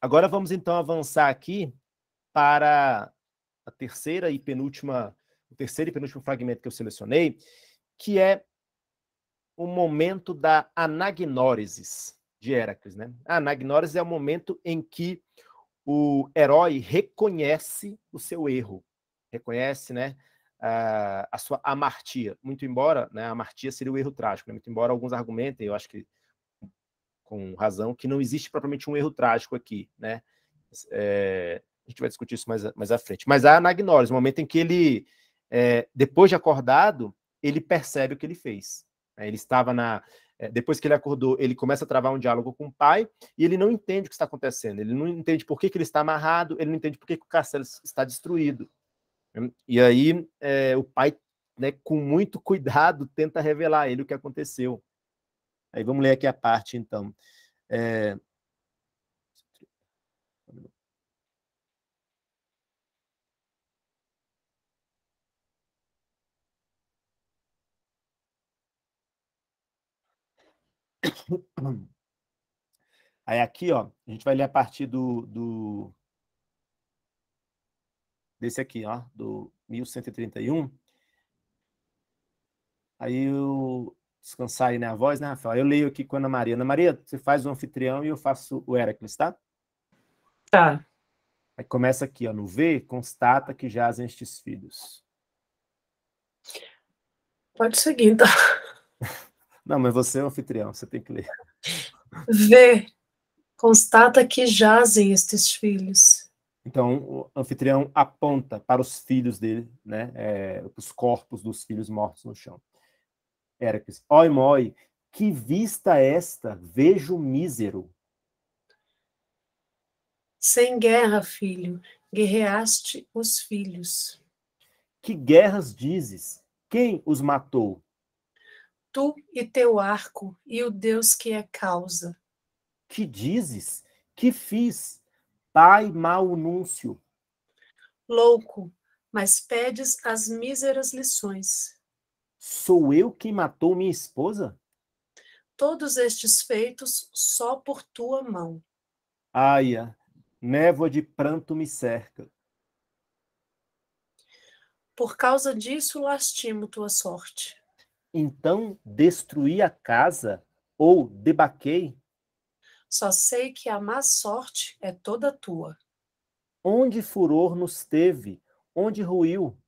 agora vamos então avançar aqui para a terceira e penúltima, o terceiro e penúltimo fragmento que eu selecionei, que é o momento da anagnórisis de Heracles. Né? A ah, Anagnóris é o momento em que o herói reconhece o seu erro, reconhece né, a, a sua amartia. Muito embora né, a amartia seria o erro trágico, né? muito embora alguns argumentem, eu acho que com razão, que não existe propriamente um erro trágico aqui. Né? É, a gente vai discutir isso mais, mais à frente. Mas a Anagnóris, o momento em que ele, é, depois de acordado, ele percebe o que ele fez. Né? Ele estava na. É, depois que ele acordou, ele começa a travar um diálogo com o pai e ele não entende o que está acontecendo. Ele não entende por que, que ele está amarrado, ele não entende por que, que o castelo está destruído. Hum, e aí é, o pai, né, com muito cuidado, tenta revelar a ele o que aconteceu. Aí vamos ler aqui a parte, então. É, Aí aqui, ó, a gente vai ler a partir do, do desse aqui, ó, do 1131. Aí eu descansar aí na né, voz, né, Rafael? Eu leio aqui com a Ana Maria. Ana Maria, você faz o anfitrião e eu faço o Heracles, tá? Tá. Aí começa aqui, ó, no V, constata que jazem estes filhos. Pode seguir, então. Não, mas você é o anfitrião, você tem que ler. Vê, constata que jazem estes filhos. Então, o anfitrião aponta para os filhos dele, né, é, os corpos dos filhos mortos no chão. Hércules, oi, moi, que vista é esta, vejo mísero. Sem guerra, filho, guerreaste os filhos. Que guerras dizes? Quem os matou? tu e teu arco, e o Deus que é causa. Que dizes? Que fiz? Pai mau núncio. Louco, mas pedes as míseras lições. Sou eu que matou minha esposa? Todos estes feitos só por tua mão. Aia, névoa de pranto me cerca. Por causa disso lastimo tua sorte. Então destruí a casa ou debaquei? Só sei que a má sorte é toda tua. Onde furor nos teve, onde ruiu?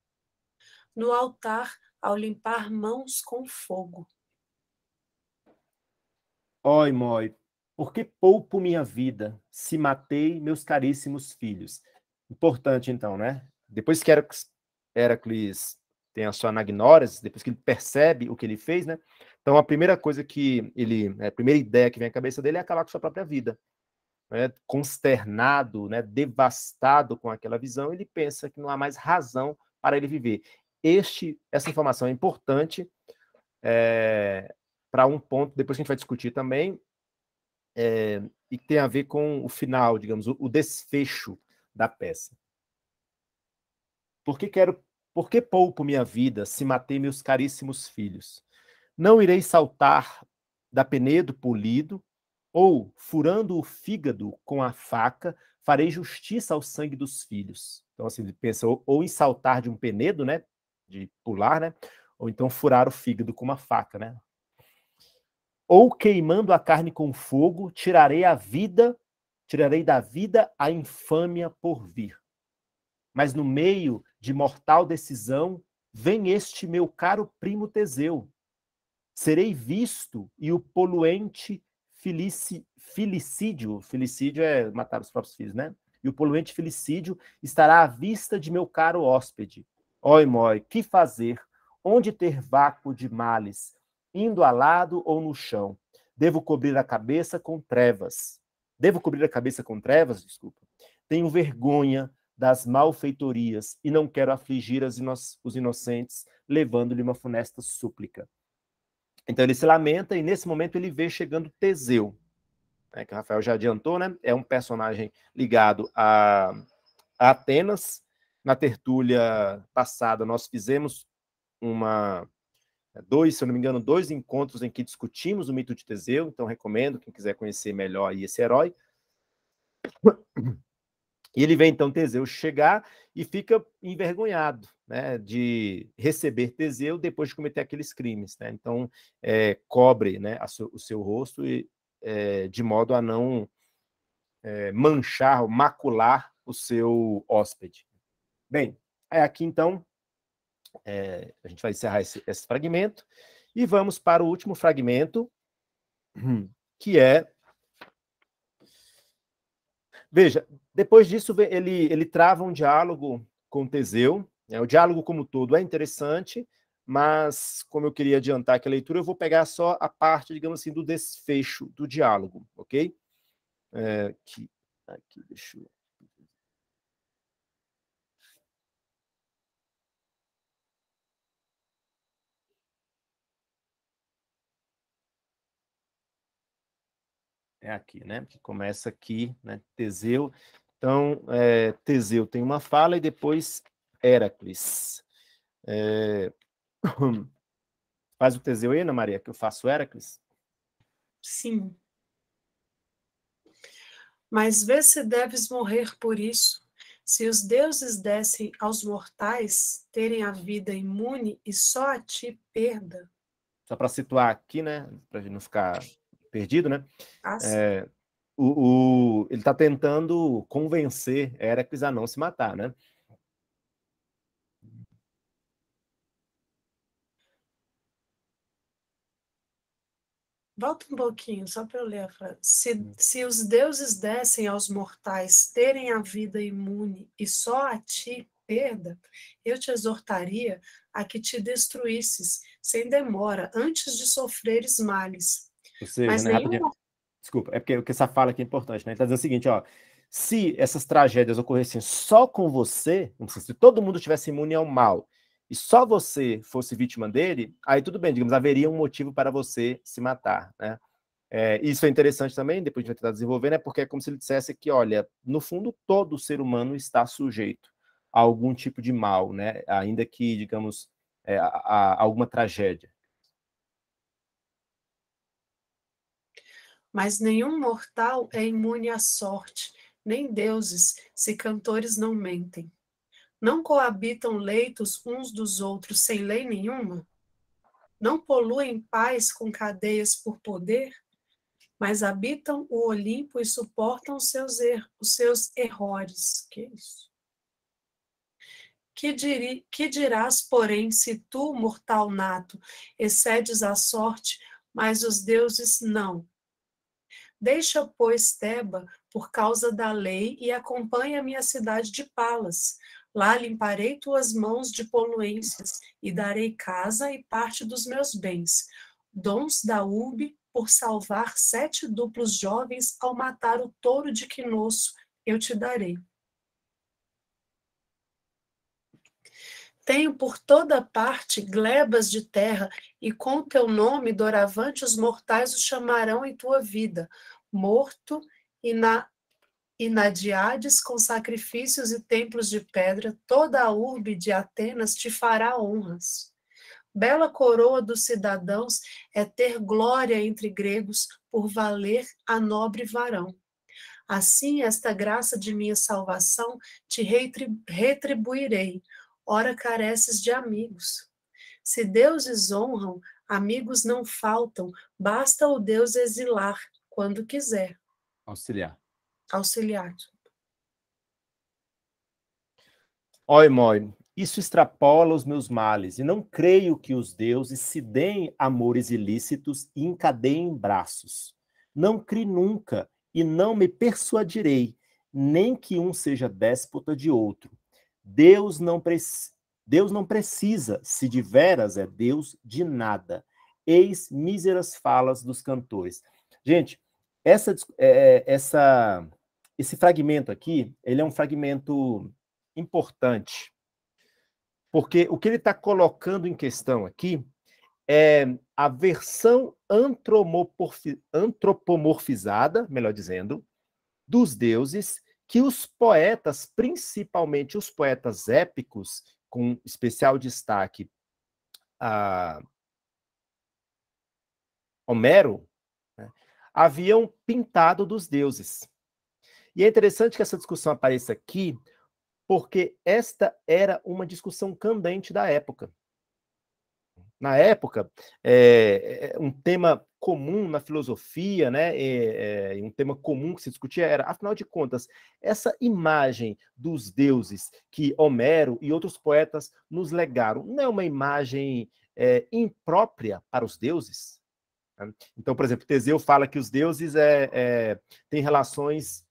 No altar, ao limpar mãos com fogo. Oi, moi, por que poupo minha vida se matei meus caríssimos filhos? Importante, então, né? Depois que Heracles tem a sua anagnórise, depois que ele percebe o que ele fez, né? Então a primeira coisa que ele, é, a primeira ideia que vem à cabeça dele é acabar com sua própria vida. Né? Consternado, né? devastado com aquela visão, ele pensa que não há mais razão para ele viver. Este, essa informação é importante é, para um ponto, depois que a gente vai discutir também, é, e que tem a ver com o final, digamos, o, o desfecho da peça. Por que quero por que poupo minha vida se matei meus caríssimos filhos? Não irei saltar da penedo polido, ou, furando o fígado com a faca, farei justiça ao sangue dos filhos. Então, assim, ele pensa ou, ou em saltar de um penedo, né? De pular, né? Ou então furar o fígado com uma faca, né? Ou queimando a carne com fogo, tirarei a vida, tirarei da vida a infâmia por vir. Mas no meio de mortal decisão, vem este meu caro primo Teseu. Serei visto e o poluente filici, filicídio, filicídio é matar os próprios filhos, né? E o poluente filicídio estará à vista de meu caro hóspede. Oi, moi, que fazer? Onde ter vácuo de males? Indo alado ou no chão? Devo cobrir a cabeça com trevas. Devo cobrir a cabeça com trevas, desculpa. Tenho vergonha, das malfeitorias e não quero afligir ino os inocentes, levando-lhe uma funesta súplica. Então ele se lamenta e nesse momento ele vê chegando Teseu, né, que o Rafael já adiantou, né? É um personagem ligado a, a Atenas. Na tertúlia passada nós fizemos uma né, dois, se eu não me engano, dois encontros em que discutimos o mito de Teseu, então recomendo quem quiser conhecer melhor aí esse herói. E ele vê então Teseu chegar e fica envergonhado né, de receber Teseu depois de cometer aqueles crimes. Né? Então, é, cobre né, o seu rosto e, é, de modo a não é, manchar macular o seu hóspede. Bem, é aqui então, a gente vai encerrar esse, esse fragmento e vamos para o último fragmento, que é Veja, depois disso ele, ele trava um diálogo com Teseu. Né? O diálogo, como todo, é interessante, mas como eu queria adiantar aqui a leitura, eu vou pegar só a parte, digamos assim, do desfecho do diálogo, ok? É, aqui, aqui, deixa eu É aqui, né? Que começa aqui, né? Teseu. Então, é, Teseu tem uma fala e depois Heracles. É... Faz o Teseu aí, Ana Maria, que eu faço Heracles? Sim. Mas vê se deves morrer por isso. Se os deuses dessem aos mortais terem a vida imune e só a ti perda. Só para situar aqui, né? Para não ficar perdido, né? Ah, é, o, o, ele está tentando convencer Heracles a não se matar, né? Volta um pouquinho, só para eu ler a frase. Se, hum. se os deuses dessem aos mortais terem a vida imune e só a ti perda, eu te exortaria a que te destruísses sem demora, antes de sofreres males. Ou seja, Mas né, nenhuma... Desculpa, é porque, essa fala aqui é importante, né? Ele está dizendo o seguinte, ó. Se essas tragédias ocorressem só com você, assim, se todo mundo estivesse imune ao mal e só você fosse vítima dele, aí tudo bem, digamos, haveria um motivo para você se matar, né? É, isso é interessante também, depois a gente vai tentar desenvolver, né? Porque é como se ele dissesse que, olha, no fundo, todo ser humano está sujeito a algum tipo de mal, né? Ainda que, digamos, é, a, a alguma tragédia. Mas nenhum mortal é imune à sorte, nem deuses, se cantores não mentem. Não coabitam leitos uns dos outros sem lei nenhuma? Não poluem paz com cadeias por poder? Mas habitam o Olimpo e suportam os seus, er os seus errores. Que isso? Que, diri, que, dirás, porém, se tu, mortal nato, excedes a sorte, mas os deuses não, Deixa, pois, Teba, por causa da lei, e acompanha a minha cidade de Palas. Lá limparei tuas mãos de poluências, e darei casa e parte dos meus bens. Dons da urbe, por salvar sete duplos jovens ao matar o touro de Quinosso, eu te darei. Tenho por toda parte glebas de terra, e com teu nome, doravante, os mortais o chamarão em tua vida, morto e na inadiades com sacrifícios e templos de pedra, toda a urbe de Atenas te fará honras. Bela coroa dos cidadãos é ter glória entre gregos por valer a nobre varão. Assim, esta graça de minha salvação te retribuirei, ora careces de amigos. Se deuses honram, amigos não faltam, basta o Deus exilar quando quiser. Auxiliar. Auxiliar. Oi, moi, isso extrapola os meus males, e não creio que os deuses se deem amores ilícitos e encadeiem braços. Não cri nunca, e não me persuadirei, nem que um seja déspota de outro, Deus não, pre Deus não precisa, se de veras é Deus, de nada. Eis míseras falas dos cantores. Gente, essa, é, é, essa, esse fragmento aqui, ele é um fragmento importante, porque o que ele está colocando em questão aqui é a versão antropomorfizada, melhor dizendo, dos deuses que os poetas, principalmente os poetas épicos, com especial destaque a Homero, né, haviam pintado dos deuses. E é interessante que essa discussão apareça aqui, porque esta era uma discussão candente da época. Na época, é, é, é um tema comum na filosofia, né? É, é, um tema comum que se discutia era, afinal de contas, essa imagem dos deuses que Homero e outros poetas nos legaram, não é uma imagem é, imprópria para os deuses? Então, por exemplo, Teseu fala que os deuses é, têm relações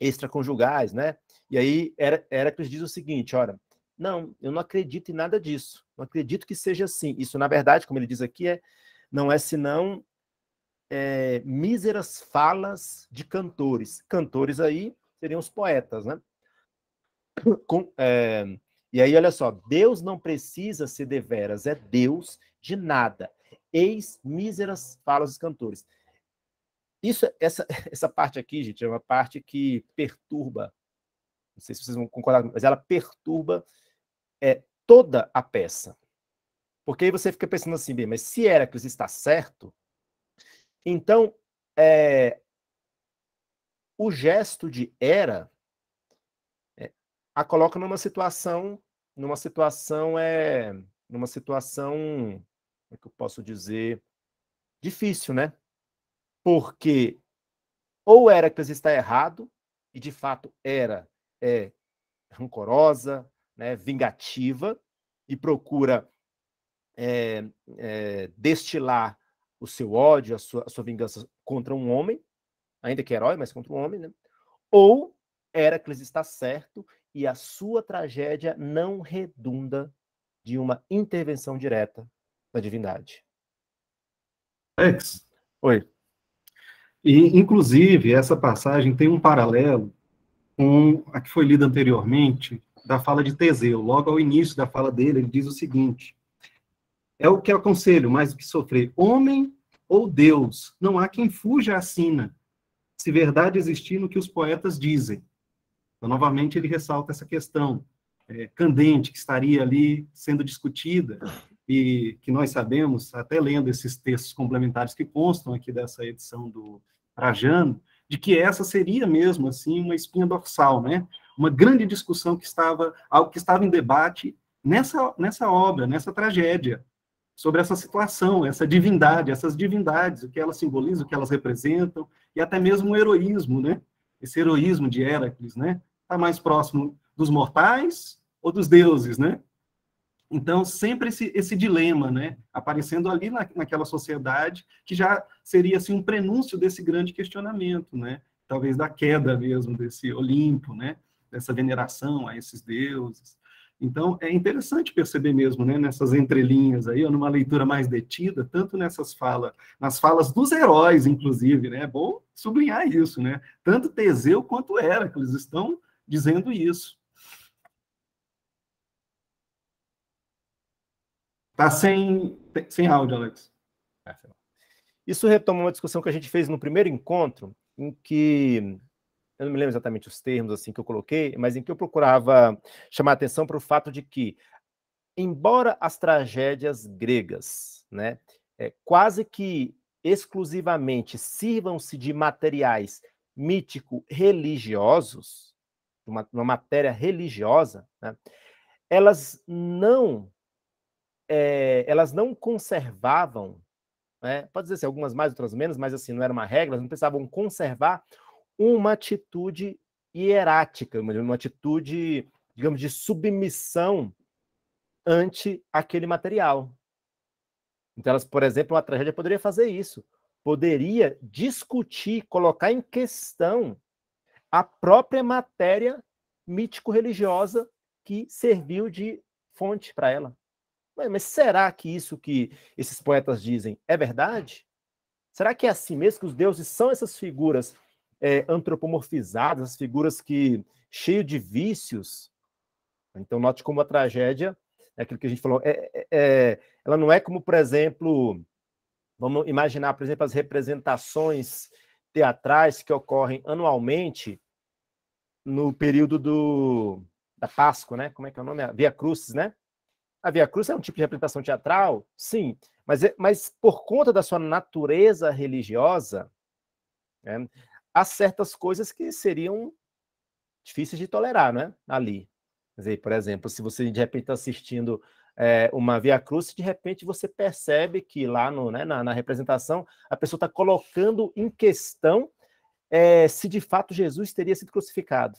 extraconjugais, né? E aí Heracles diz o seguinte, olha, não, eu não acredito em nada disso, não acredito que seja assim. Isso, na verdade, como ele diz aqui, é não é senão é, míseras falas de cantores. Cantores aí seriam os poetas, né? Com, é, e aí, olha só, Deus não precisa ser deveras, é Deus de nada. Eis míseras falas dos cantores. Isso, essa, essa parte aqui, gente, é uma parte que perturba. Não sei se vocês vão concordar, mas ela perturba é, toda a peça. Porque aí você fica pensando assim, bem, mas se Heracles está certo, então é, o gesto de Hera é, a coloca numa situação, numa situação é, numa situação, como é que eu posso dizer, difícil, né? Porque ou Heracles está errado, e de fato era é, rancorosa, né, vingativa, e procura é, é, destilar o seu ódio, a sua, a sua, vingança contra um homem, ainda que herói, mas contra um homem, né? Ou Heracles está certo e a sua tragédia não redunda de uma intervenção direta da divindade. Alex. Oi. E, inclusive, essa passagem tem um paralelo com a que foi lida anteriormente, da fala de Teseu. Logo ao início da fala dele, ele diz o seguinte: é o que aconselho, mais do que sofrer. Homem ou Deus, não há quem fuja à sina, se verdade existir no que os poetas dizem. Então, novamente, ele ressalta essa questão é, candente que estaria ali sendo discutida e que nós sabemos, até lendo esses textos complementares que constam aqui dessa edição do Trajano, de que essa seria mesmo assim uma espinha dorsal, né? Uma grande discussão que estava, algo que estava em debate nessa nessa obra, nessa tragédia, sobre essa situação, essa divindade, essas divindades, o que elas simbolizam, o que elas representam, e até mesmo o heroísmo, né? Esse heroísmo de Héracles, né? Está mais próximo dos mortais ou dos deuses, né? Então, sempre esse, esse dilema, né? Aparecendo ali na, naquela sociedade que já seria, assim, um prenúncio desse grande questionamento, né? Talvez da queda mesmo desse Olimpo, né? Dessa veneração a esses deuses. Então, é interessante perceber mesmo, né, nessas entrelinhas aí, ou numa leitura mais detida, tanto nessas falas, nas falas dos heróis, inclusive, né? É bom sublinhar isso, né? Tanto Teseu quanto Heracles estão dizendo isso. Tá sem, sem áudio, Alex. Tá, isso retoma uma discussão que a gente fez no primeiro encontro, em que eu não me lembro exatamente os termos assim que eu coloquei, mas em que eu procurava chamar atenção para o fato de que, embora as tragédias gregas, né, é, quase que exclusivamente sirvam-se de materiais mítico-religiosos, uma, uma, matéria religiosa, né, elas não é, elas não conservavam, né, pode dizer assim, algumas mais, outras menos, mas assim, não era uma regra, elas não precisavam conservar uma atitude hierática, uma atitude, digamos, de submissão ante aquele material. Então, elas, por exemplo, uma tragédia poderia fazer isso, poderia discutir, colocar em questão a própria matéria mítico-religiosa que serviu de fonte para ela. Mas será que isso que esses poetas dizem é verdade? Será que é assim mesmo que os deuses são essas figuras é, antropomorfizadas, as figuras que cheio de vícios. Então, note como a tragédia, é aquilo que a gente falou, é, é, é, ela não é como, por exemplo, vamos imaginar, por exemplo, as representações teatrais que ocorrem anualmente no período do, da Páscoa, né? Como é que é o nome? A Via Crucis, né? A Via Cruz é um tipo de representação teatral, sim, mas, é, mas por conta da sua natureza religiosa, né? há certas coisas que seriam difíceis de tolerar, né? Ali. Quer dizer, por exemplo, se você de repente está assistindo é, uma Via Cruz, de repente você percebe que lá no, né, na, na, representação a pessoa está colocando em questão é, se de fato Jesus teria sido crucificado.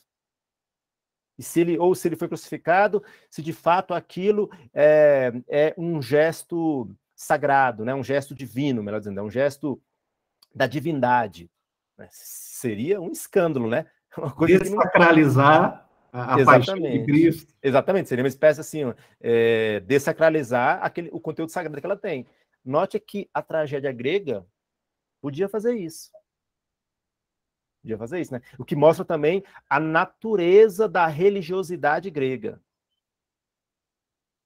E se ele, ou se ele foi crucificado, se de fato aquilo é, é um gesto sagrado, né, um gesto divino, melhor dizendo, é um gesto da divindade. É, seria um escândalo, né? Uma coisa Desacralizar não... a, paixão de Cristo. Exatamente, seria uma espécie assim, é, desacralizar aquele, o conteúdo sagrado que ela tem. Note que a tragédia grega podia fazer isso. Podia fazer isso, né? O que mostra também a natureza da religiosidade grega.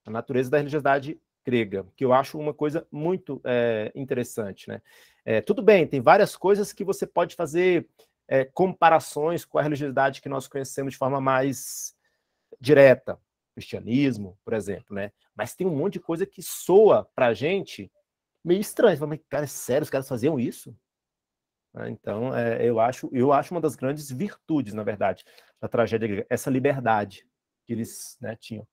A natureza da religiosidade grega, que eu acho uma coisa muito é, interessante, né? É, tudo bem, tem várias coisas que você pode fazer é, comparações com a religiosidade que nós conhecemos de forma mais direta, cristianismo, por exemplo, né? Mas tem um monte de coisa que soa para a gente meio estranho. Fala, mas, cara, é sério, os caras faziam isso? Ah, então, é, eu acho eu acho uma das grandes virtudes, na verdade, da tragédia grega, essa liberdade que eles né, tinham.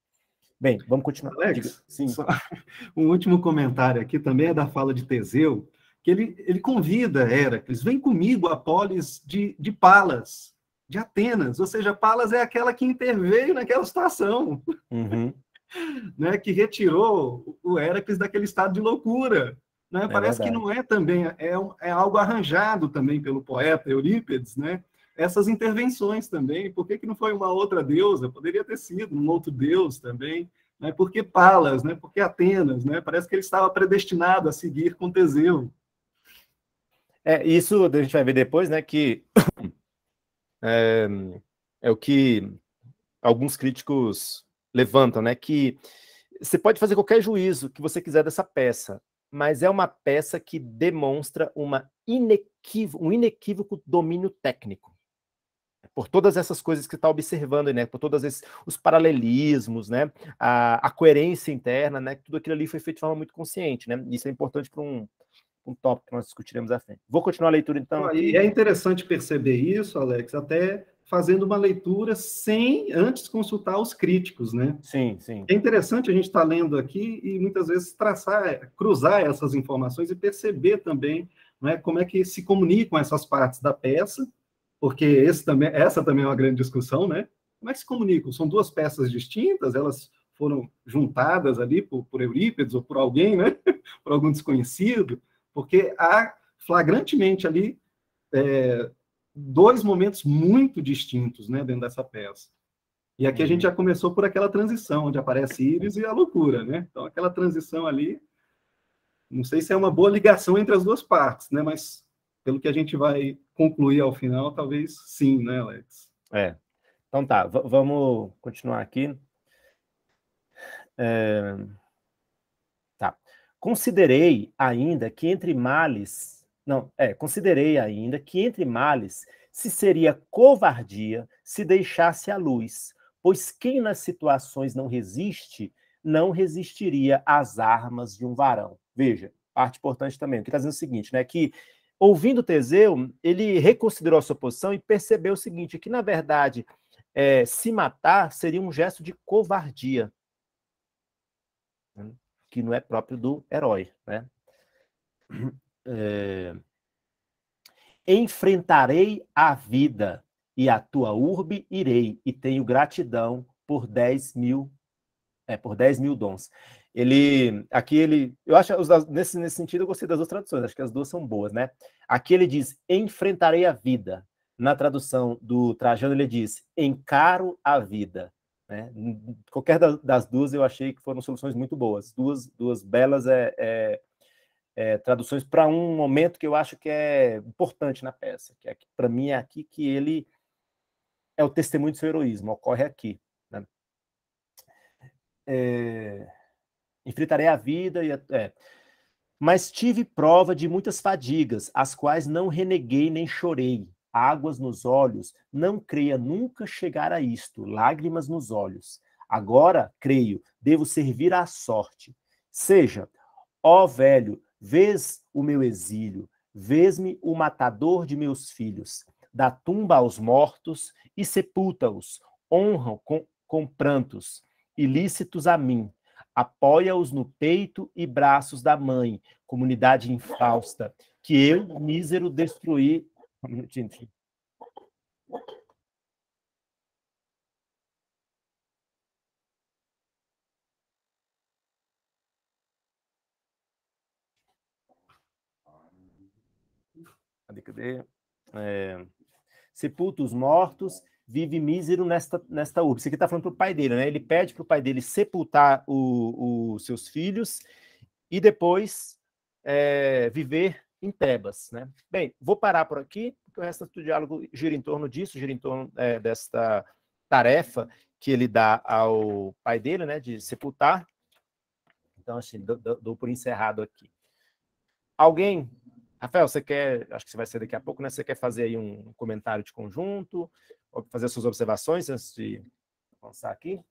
Bem, vamos continuar. Alex, sim. um último comentário aqui também é da fala de Teseu, que ele, ele convida Heracles, vem comigo a polis de, de Palas, de Atenas, ou seja, Palas é aquela que interveio naquela situação, uhum. né, que retirou o Heracles daquele estado de loucura. Né? É Parece verdade. que não é também, é, é algo arranjado também pelo poeta Eurípides, né? essas intervenções também, por que, que não foi uma outra deusa? Poderia ter sido um outro deus também, né? por que Palas, né? por que Atenas? Né? Parece que ele estava predestinado a seguir com Teseu. É, isso a gente vai ver depois, né, que é, é, o que alguns críticos levantam, né, que você pode fazer qualquer juízo que você quiser dessa peça, mas é uma peça que demonstra uma um inequívoco domínio técnico. É por todas essas coisas que está observando, né, por todos os paralelismos, né, a, a coerência interna, né, tudo aquilo ali foi feito de forma muito consciente, né, isso é importante para um, um tópico que nós discutiremos à frente. Vou continuar a leitura então. e é interessante perceber isso, Alex, até fazendo uma leitura sem antes consultar os críticos, né? Sim, sim. É interessante a gente estar tá lendo aqui e muitas vezes traçar, cruzar essas informações e perceber também né, como é que se comunicam essas partes da peça, porque também, essa também é uma grande discussão, né? Como é que se comunicam? São duas peças distintas, elas foram juntadas ali por, por Eurípides ou por alguém, né? por algum desconhecido porque há flagrantemente ali é, dois momentos muito distintos né, dentro dessa peça. E aqui a gente já uhum. começou por aquela transição, onde aparece Íris e a loucura, né? Então, aquela transição ali, não sei se é uma boa ligação entre as duas partes, né? Mas, pelo que a gente vai concluir ao final, talvez sim, né, Alex? É. Então tá, vamos continuar aqui. É... Considerei ainda que entre males, não, é, considerei ainda que entre males se seria covardia se deixasse a luz, pois quem nas situações não resiste, não resistiria às armas de um varão. Veja, parte importante também, o que está dizendo é o seguinte, né, que ouvindo Teseu, ele reconsiderou a sua posição e percebeu o seguinte, que na verdade é, se matar seria um gesto de covardia, que não é próprio do herói, né? É... Enfrentarei a vida e a tua urbe irei e tenho gratidão por 10 mil é, por 10 mil dons. Ele, aqui ele, eu acho, nesse, nesse sentido eu gostei das duas traduções, acho que as duas são boas, né? Aqui ele diz, enfrentarei a vida. Na tradução do Trajano ele diz, encaro a vida. Né? Qualquer das duas eu achei que foram soluções muito boas, duas, duas belas é, é, é, traduções para um momento que eu acho que é importante na peça, que, é, para mim é aqui que ele é o testemunho do seu heroísmo, ocorre aqui. Né? É, enfrentarei a vida e a, é, mas tive prova de muitas fadigas, as quais não reneguei nem chorei águas nos olhos, não creia nunca chegar a isto, lágrimas nos olhos. Agora, creio, devo servir à sorte. Seja, ó velho, vês o meu exílio, vês-me o matador de meus filhos. Da tumba aos mortos e sepulta-os, honram com, com prantos, ilícitos a mim. Apoia-os no peito e braços da mãe, comunidade infausta, que eu, mísero, destruí um minutinho. Cadê, é, sepulta os mortos, vive mísero nesta, nesta urbe. Isso aqui está falando para o pai dele, né? Ele pede para o pai dele sepultar os seus filhos e depois é, viver em Tebas. Né? Bem, vou parar por aqui, porque o resto do diálogo gira em torno disso, gira em torno é, desta tarefa que ele dá ao pai dele, né, de sepultar. Então, assim, dou, dou por encerrado aqui. Alguém, Rafael, você quer, acho que você vai ser daqui a pouco, né? Você quer fazer aí um comentário de conjunto, fazer suas observações antes de avançar aqui?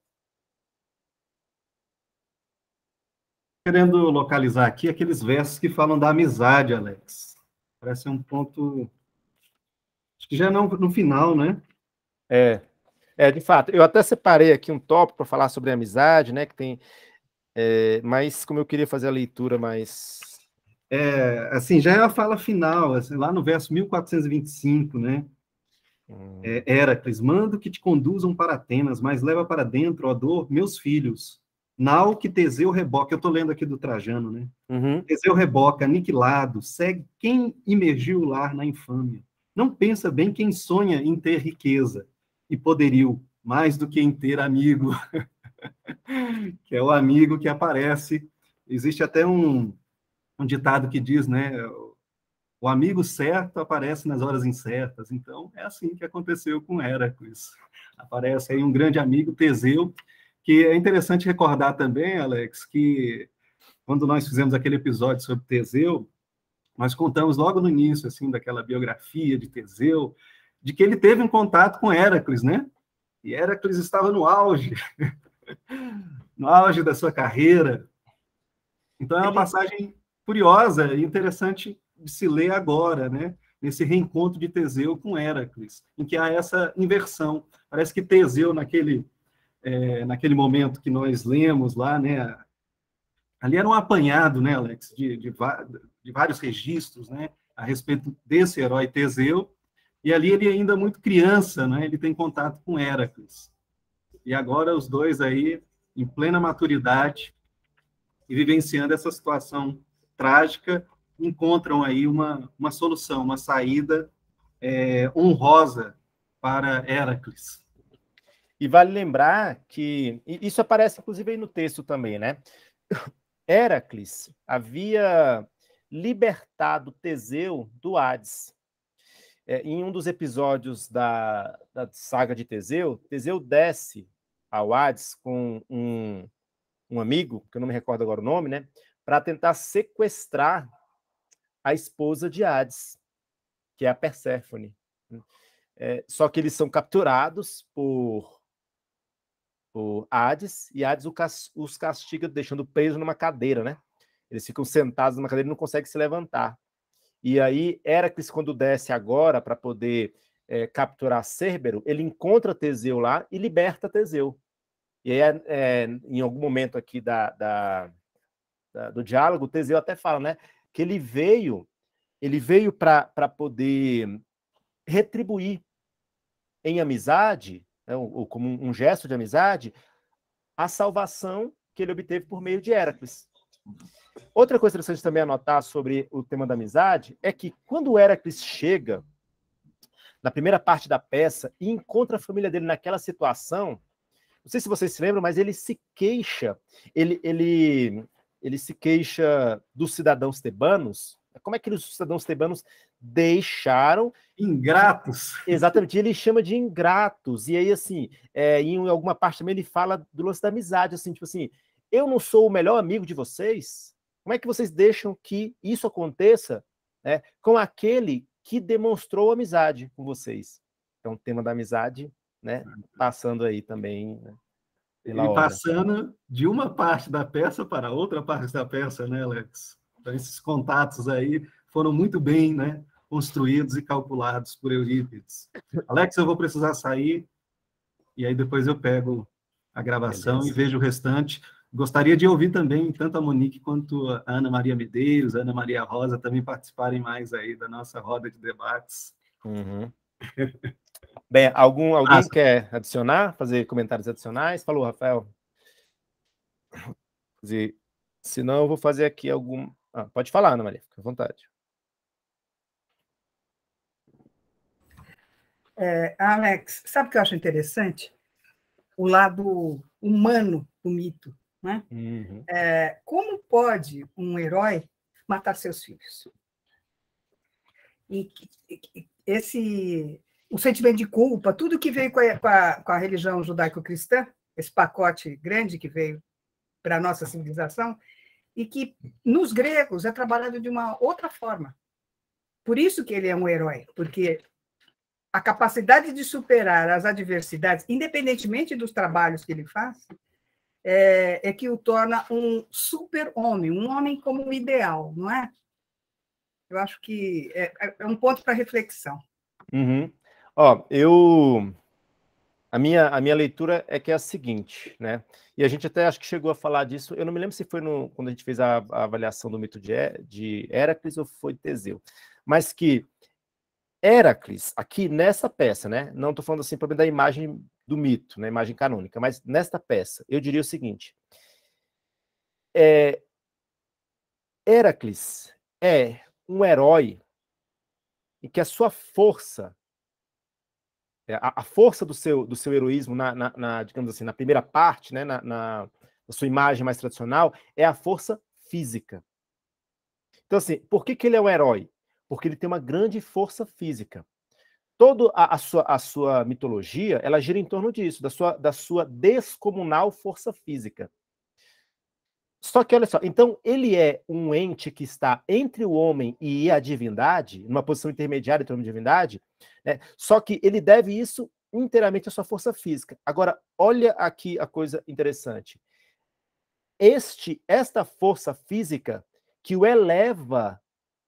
querendo localizar aqui aqueles versos que falam da amizade, Alex. Parece um ponto. Acho que já não no final, né? É. É, de fato. Eu até separei aqui um tópico para falar sobre amizade, né? Que tem. É, mas como eu queria fazer a leitura mais. É, assim, já é a fala final, assim, lá no verso 1425, né? Hum. É, Heracles, mando que te conduzam para Atenas, mas leva para dentro, ó dor, meus filhos, Nau que Teseu reboca, eu estou lendo aqui do Trajano, né? Uhum. Teseu reboca, aniquilado, segue quem emergiu o lar na infâmia. Não pensa bem quem sonha em ter riqueza e poderio, mais do que em ter amigo, que é o amigo que aparece. Existe até um, um ditado que diz, né? O amigo certo aparece nas horas incertas. Então, é assim que aconteceu com Héracles. Aparece aí um grande amigo, Teseu, que é interessante recordar também, Alex, que quando nós fizemos aquele episódio sobre Teseu, nós contamos logo no início assim daquela biografia de Teseu, de que ele teve um contato com Héracles, né? E Héracles estava no auge, no auge da sua carreira. Então é uma passagem curiosa e interessante de se ler agora, né? Nesse reencontro de Teseu com Héracles, em que há essa inversão. Parece que Teseu, naquele é, naquele momento que nós lemos lá, né? Ali era um apanhado, né, Alex, de, de, de vários registros, né, a respeito desse herói Teseu, e ali ele é ainda muito criança, né, ele tem contato com Héracles. E agora os dois aí em plena maturidade e vivenciando essa situação trágica, encontram aí uma, uma solução, uma saída é, honrosa para Héracles. E vale lembrar que isso aparece inclusive aí no texto também, né? Heracles havia libertado Teseu do Hades. É, em um dos episódios da, da, saga de Teseu, Teseu desce ao Hades com um, um amigo, que eu não me recordo agora o nome, né? Para tentar sequestrar a esposa de Hades, que é a Perséfone. É, só que eles são capturados por o Hades, e Hades os castiga deixando preso numa cadeira, né? Eles ficam sentados numa cadeira e não conseguem se levantar. E aí, Heracles, quando desce agora para poder é, capturar Cérbero, ele encontra Teseu lá e liberta Teseu. E aí, é, é, em algum momento aqui da, da, da, do diálogo, Teseu até fala, né? Que ele veio, ele veio para poder retribuir em amizade né, ou como um gesto de amizade, a salvação que ele obteve por meio de Héracles. Outra coisa interessante também anotar sobre o tema da amizade é que quando Héracles chega na primeira parte da peça e encontra a família dele naquela situação, não sei se vocês se lembram, mas ele se queixa, ele, ele, ele se queixa dos cidadãos tebanos. Como é que os cidadãos tebanos deixaram Ingratos. Exatamente, ele chama de ingratos. E aí, assim, é, em alguma parte também ele fala do lance da amizade, assim, tipo assim, eu não sou o melhor amigo de vocês, como é que vocês deixam que isso aconteça né, com aquele que demonstrou amizade com vocês? Então, é o tema da amizade, né, passando aí também. Né, pela e passando de uma parte da peça para outra parte da peça, né, Alex? Então, esses contatos aí foram muito bem, né? construídos e calculados por Eurípides. Alex, eu vou precisar sair e aí depois eu pego a gravação Beleza. e vejo o restante. Gostaria de ouvir também tanto a Monique quanto a Ana Maria Medeiros, Ana Maria Rosa também participarem mais aí da nossa roda de debates. Uhum. Bem, algum, alguém ah, quer adicionar, fazer comentários adicionais? Falou, Rafael. Se não, eu vou fazer aqui algum. Ah, pode falar, Ana Maria, fica à vontade. É, Alex, sabe o que eu acho interessante? O lado humano do mito. Né? Uhum. É, como pode um herói matar seus filhos? E, e esse, o sentimento de culpa, tudo que veio com a, com a, com a religião judaico-cristã, esse pacote grande que veio para a nossa civilização, e que nos gregos é trabalhado de uma outra forma. Por isso que ele é um herói, porque a capacidade de superar as adversidades, independentemente dos trabalhos que ele faz, é, é que o torna um super-homem, um homem como ideal, não é? Eu acho que é, é, é um ponto para reflexão. Uhum. Ó, eu a minha, a minha leitura é que é a seguinte, né? E a gente até acho que chegou a falar disso. Eu não me lembro se foi no, quando a gente fez a, a avaliação do mito de, de Héracles ou foi Teseu, mas que Heracles, aqui nessa peça, né? Não estou falando assim para da imagem do mito, na né, imagem canônica, mas nesta peça, eu diria o seguinte: é, Heracles é um herói em que a sua força, é, a, a força do seu, do seu heroísmo, na, na, na, digamos assim, na primeira parte, né? Na, na, na sua imagem mais tradicional, é a força física. Então, assim, por que, que ele é um herói? porque ele tem uma grande força física. Toda a, a, sua, a sua mitologia, ela gira em torno disso, da sua, da sua descomunal força física. Só que olha só, então ele é um ente que está entre o homem e a divindade, numa posição intermediária entre o homem e a divindade, né? só que ele deve isso inteiramente à sua força física. Agora, olha aqui a coisa interessante. Este, esta força física que o eleva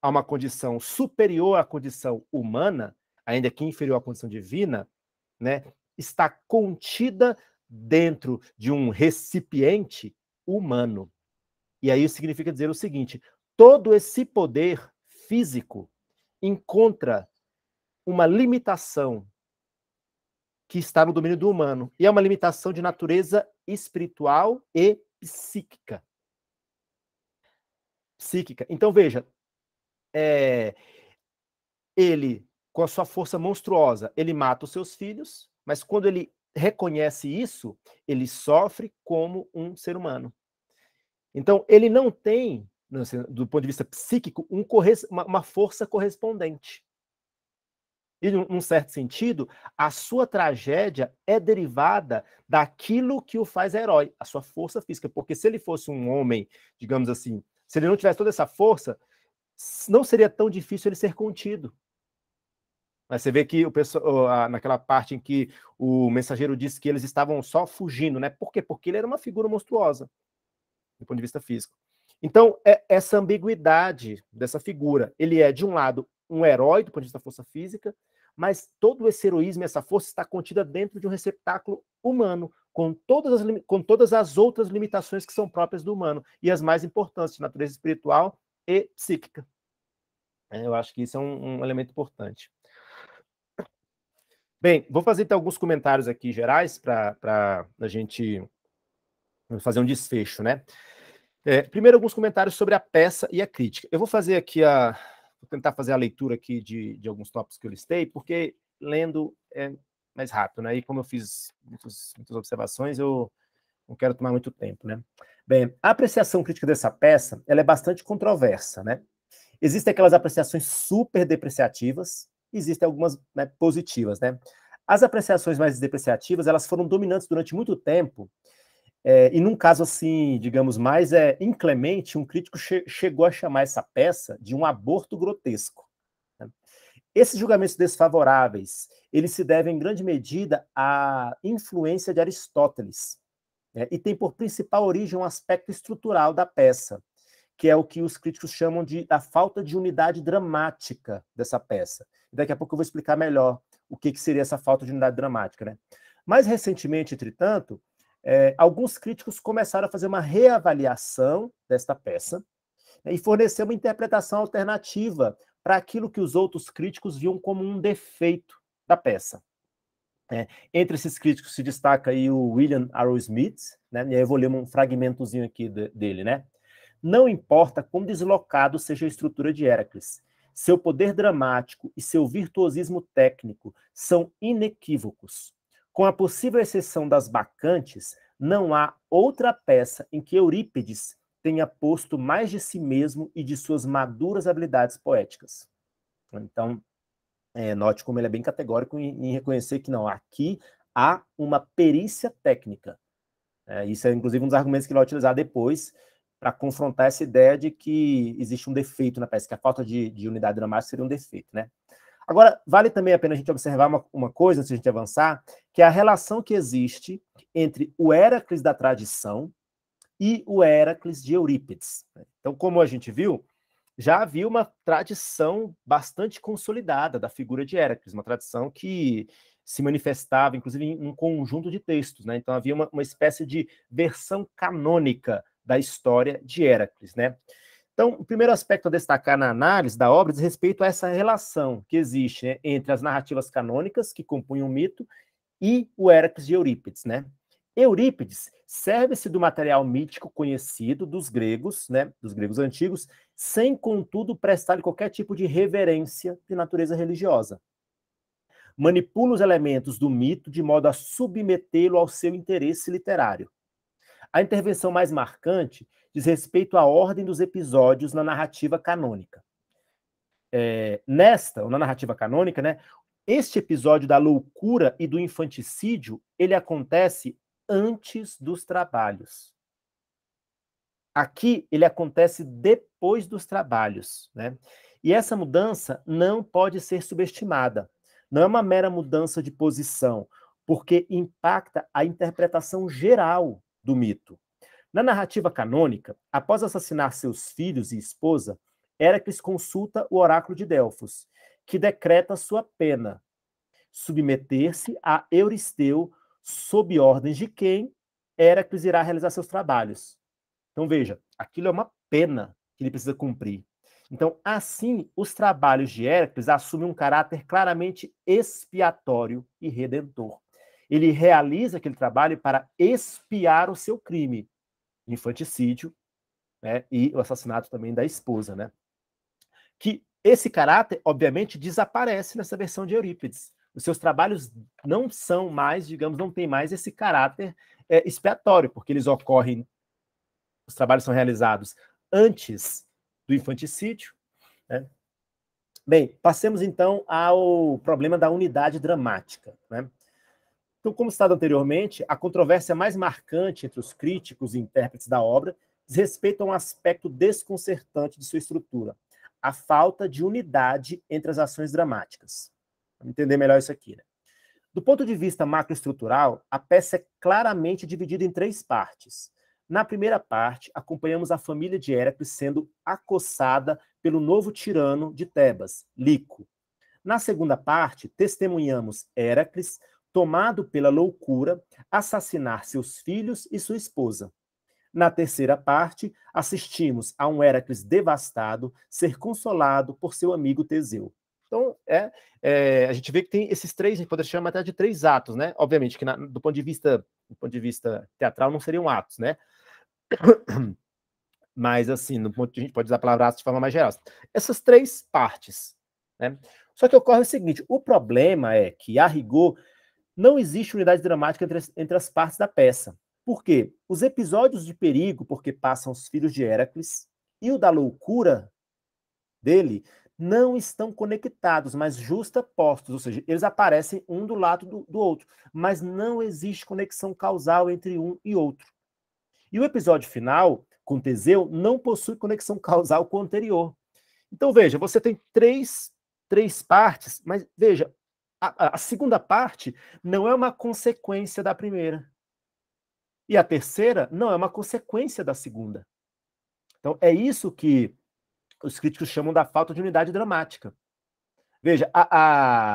a uma condição superior à condição humana, ainda que inferior à condição divina, né, está contida dentro de um recipiente humano. E aí isso significa dizer o seguinte: todo esse poder físico encontra uma limitação que está no domínio do humano, e é uma limitação de natureza espiritual e psíquica. Psíquica. Então veja, é, ele, com a sua força monstruosa, ele mata os seus filhos, mas quando ele reconhece isso, ele sofre como um ser humano. Então, ele não tem, assim, do ponto de vista psíquico, um uma força correspondente. E, num certo sentido, a sua tragédia é derivada daquilo que o faz herói, a sua força física. Porque se ele fosse um homem, digamos assim, se ele não tivesse toda essa força, não seria tão difícil ele ser contido. Mas você vê que o pessoal, naquela parte em que o mensageiro disse que eles estavam só fugindo, né? Por quê? Porque ele era uma figura monstruosa, do ponto de vista físico. Então, é essa ambiguidade dessa figura. Ele é, de um lado, um herói, do ponto de vista da força física, mas todo esse heroísmo e essa força está contida dentro de um receptáculo humano, com todas, as, com todas as outras limitações que são próprias do humano, e as mais importantes, de natureza espiritual e psíquica. É, eu acho que isso é um, um elemento importante. Bem, vou fazer então, alguns comentários aqui gerais para a gente fazer um desfecho, né? É, primeiro, alguns comentários sobre a peça e a crítica. Eu vou fazer aqui a. Vou tentar fazer a leitura aqui de, de alguns tópicos que eu listei, porque lendo é mais rápido, né? E como eu fiz muitas, muitas observações, eu não quero tomar muito tempo, né? Bem, a apreciação crítica dessa peça ela é bastante controversa, né? Existem aquelas apreciações super depreciativas, existem algumas né, positivas, né? As apreciações mais depreciativas elas foram dominantes durante muito tempo é, e num caso assim, digamos mais é inclemente, um crítico che chegou a chamar essa peça de um aborto grotesco. Né? Esses julgamentos desfavoráveis eles se devem em grande medida à influência de Aristóteles né, e tem por principal origem um aspecto estrutural da peça, que é o que os críticos chamam de a falta de unidade dramática dessa peça. Daqui a pouco eu vou explicar melhor o que, que seria essa falta de unidade dramática. Né? Mais recentemente, entretanto, é, alguns críticos começaram a fazer uma reavaliação desta peça né, e fornecer uma interpretação alternativa para aquilo que os outros críticos viam como um defeito da peça. É, entre esses críticos se destaca aí o William Arrowsmith, né? E aí eu vou ler um fragmentozinho aqui de, dele, né? Não importa quão deslocado seja a estrutura de Heracles, seu poder dramático e seu virtuosismo técnico são inequívocos. Com a possível exceção das bacantes, não há outra peça em que Eurípides tenha posto mais de si mesmo e de suas maduras habilidades poéticas. Então, é, note como ele é bem categórico em, em, reconhecer que não, aqui há uma perícia técnica. É, isso é, inclusive, um dos argumentos que ele vai utilizar depois para confrontar essa ideia de que existe um defeito na peça, que a falta de, de unidade dramática seria um defeito, né? Agora, vale também a pena a gente observar uma, uma coisa, antes de a gente avançar, que é a relação que existe entre o Héracles da tradição e o Héracles de Eurípides. Então, como a gente viu, já havia uma tradição bastante consolidada da figura de Héracles, uma tradição que se manifestava, inclusive, em um conjunto de textos. Né? Então, havia uma, uma espécie de versão canônica da história de Héracles. Né? Então, o primeiro aspecto a destacar na análise da obra diz respeito a essa relação que existe né, entre as narrativas canônicas que compunham o mito e o Héracles de Eurípides. Né? Eurípides serve-se do material mítico conhecido dos gregos, né, dos gregos antigos, sem contudo prestar qualquer tipo de reverência de natureza religiosa. Manipula os elementos do mito de modo a submetê-lo ao seu interesse literário. A intervenção mais marcante diz respeito à ordem dos episódios na narrativa canônica. É, nesta, ou na narrativa canônica, né, este episódio da loucura e do infanticídio, ele acontece antes dos trabalhos. Aqui ele acontece depois dos trabalhos, né? E essa mudança não pode ser subestimada. Não é uma mera mudança de posição, porque impacta a interpretação geral do mito. Na narrativa canônica, após assassinar seus filhos e esposa, Héracles consulta o oráculo de Delfos, que decreta sua pena, submeter-se a Euristeu sob ordens de quem Heracles irá realizar seus trabalhos. Então veja, aquilo é uma pena que ele precisa cumprir. Então, assim, os trabalhos de Hércules assumem um caráter claramente expiatório e redentor. Ele realiza aquele trabalho para expiar o seu crime, infanticídio né, e o assassinato também da esposa. Né? Que esse caráter, obviamente, desaparece nessa versão de Eurípides os seus trabalhos não são mais, digamos, não tem mais esse caráter é, expiatório, porque eles ocorrem, os trabalhos são realizados antes do infanticídio. Né? Bem, passemos então ao problema da unidade dramática. Né? Então, como citado anteriormente, a controvérsia mais marcante entre os críticos e intérpretes da obra diz respeito a um aspecto desconcertante de sua estrutura, a falta de unidade entre as ações dramáticas entender melhor isso aqui. Né? Do ponto de vista macroestrutural, a peça é claramente dividida em três partes. Na primeira parte, acompanhamos a família de Héracles sendo acossada pelo novo tirano de Tebas, Lico. Na segunda parte, testemunhamos Héracles, tomado pela loucura, assassinar seus filhos e sua esposa. Na terceira parte, assistimos a um Héracles devastado ser consolado por seu amigo Teseu. Então, é, é, a gente vê que tem esses três, a gente poderia chamar até de três atos, né? Obviamente que na, do, ponto de vista, do ponto de vista teatral não seriam atos, né? Mas, assim, no ponto, de, a gente pode usar a palavra atos de forma mais geral. Essas três partes, né? Só que ocorre o seguinte, o problema é que, a rigor, não existe unidade dramática entre as, entre as partes da peça. Por quê? Os episódios de perigo, porque passam os filhos de Heracles, e o da loucura dele não estão conectados, mas justapostos, ou seja, eles aparecem um do lado do, do outro, mas não existe conexão causal entre um e outro. E o episódio final, com Teseu, não possui conexão causal com o anterior. Então, veja, você tem três, três partes, mas veja, a, a segunda parte não é uma consequência da primeira. E a terceira não é uma consequência da segunda. Então, é isso que os críticos chamam da falta de unidade dramática. Veja, a,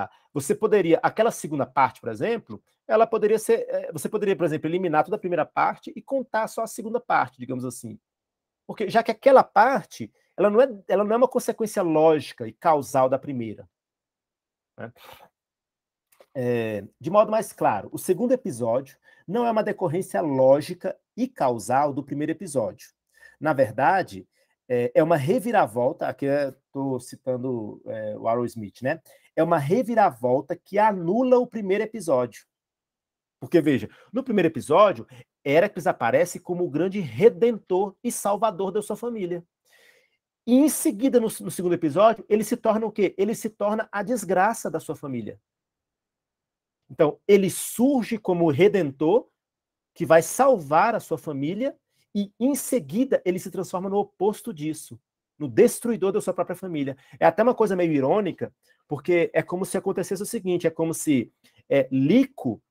a, você poderia, aquela segunda parte, por exemplo, ela poderia ser, é, você poderia, por exemplo, eliminar toda a primeira parte e contar só a segunda parte, digamos assim. Porque já que aquela parte, ela não é, ela não é uma consequência lógica e causal da primeira. Né? É, de modo mais claro, o segundo episódio não é uma decorrência lógica e causal do primeiro episódio. Na verdade, é, é uma reviravolta, aqui estou citando é, o Arrow Smith, né? É uma reviravolta que anula o primeiro episódio. Porque, veja, no primeiro episódio, Heracles aparece como o grande redentor e salvador da sua família. E em seguida, no, no, segundo episódio, ele se torna o quê? Ele se torna a desgraça da sua família. Então, ele surge como redentor que vai salvar a sua família e em seguida ele se transforma no oposto disso, no destruidor da sua própria família. É até uma coisa meio irônica, porque é como se acontecesse o seguinte: é como se é, Lico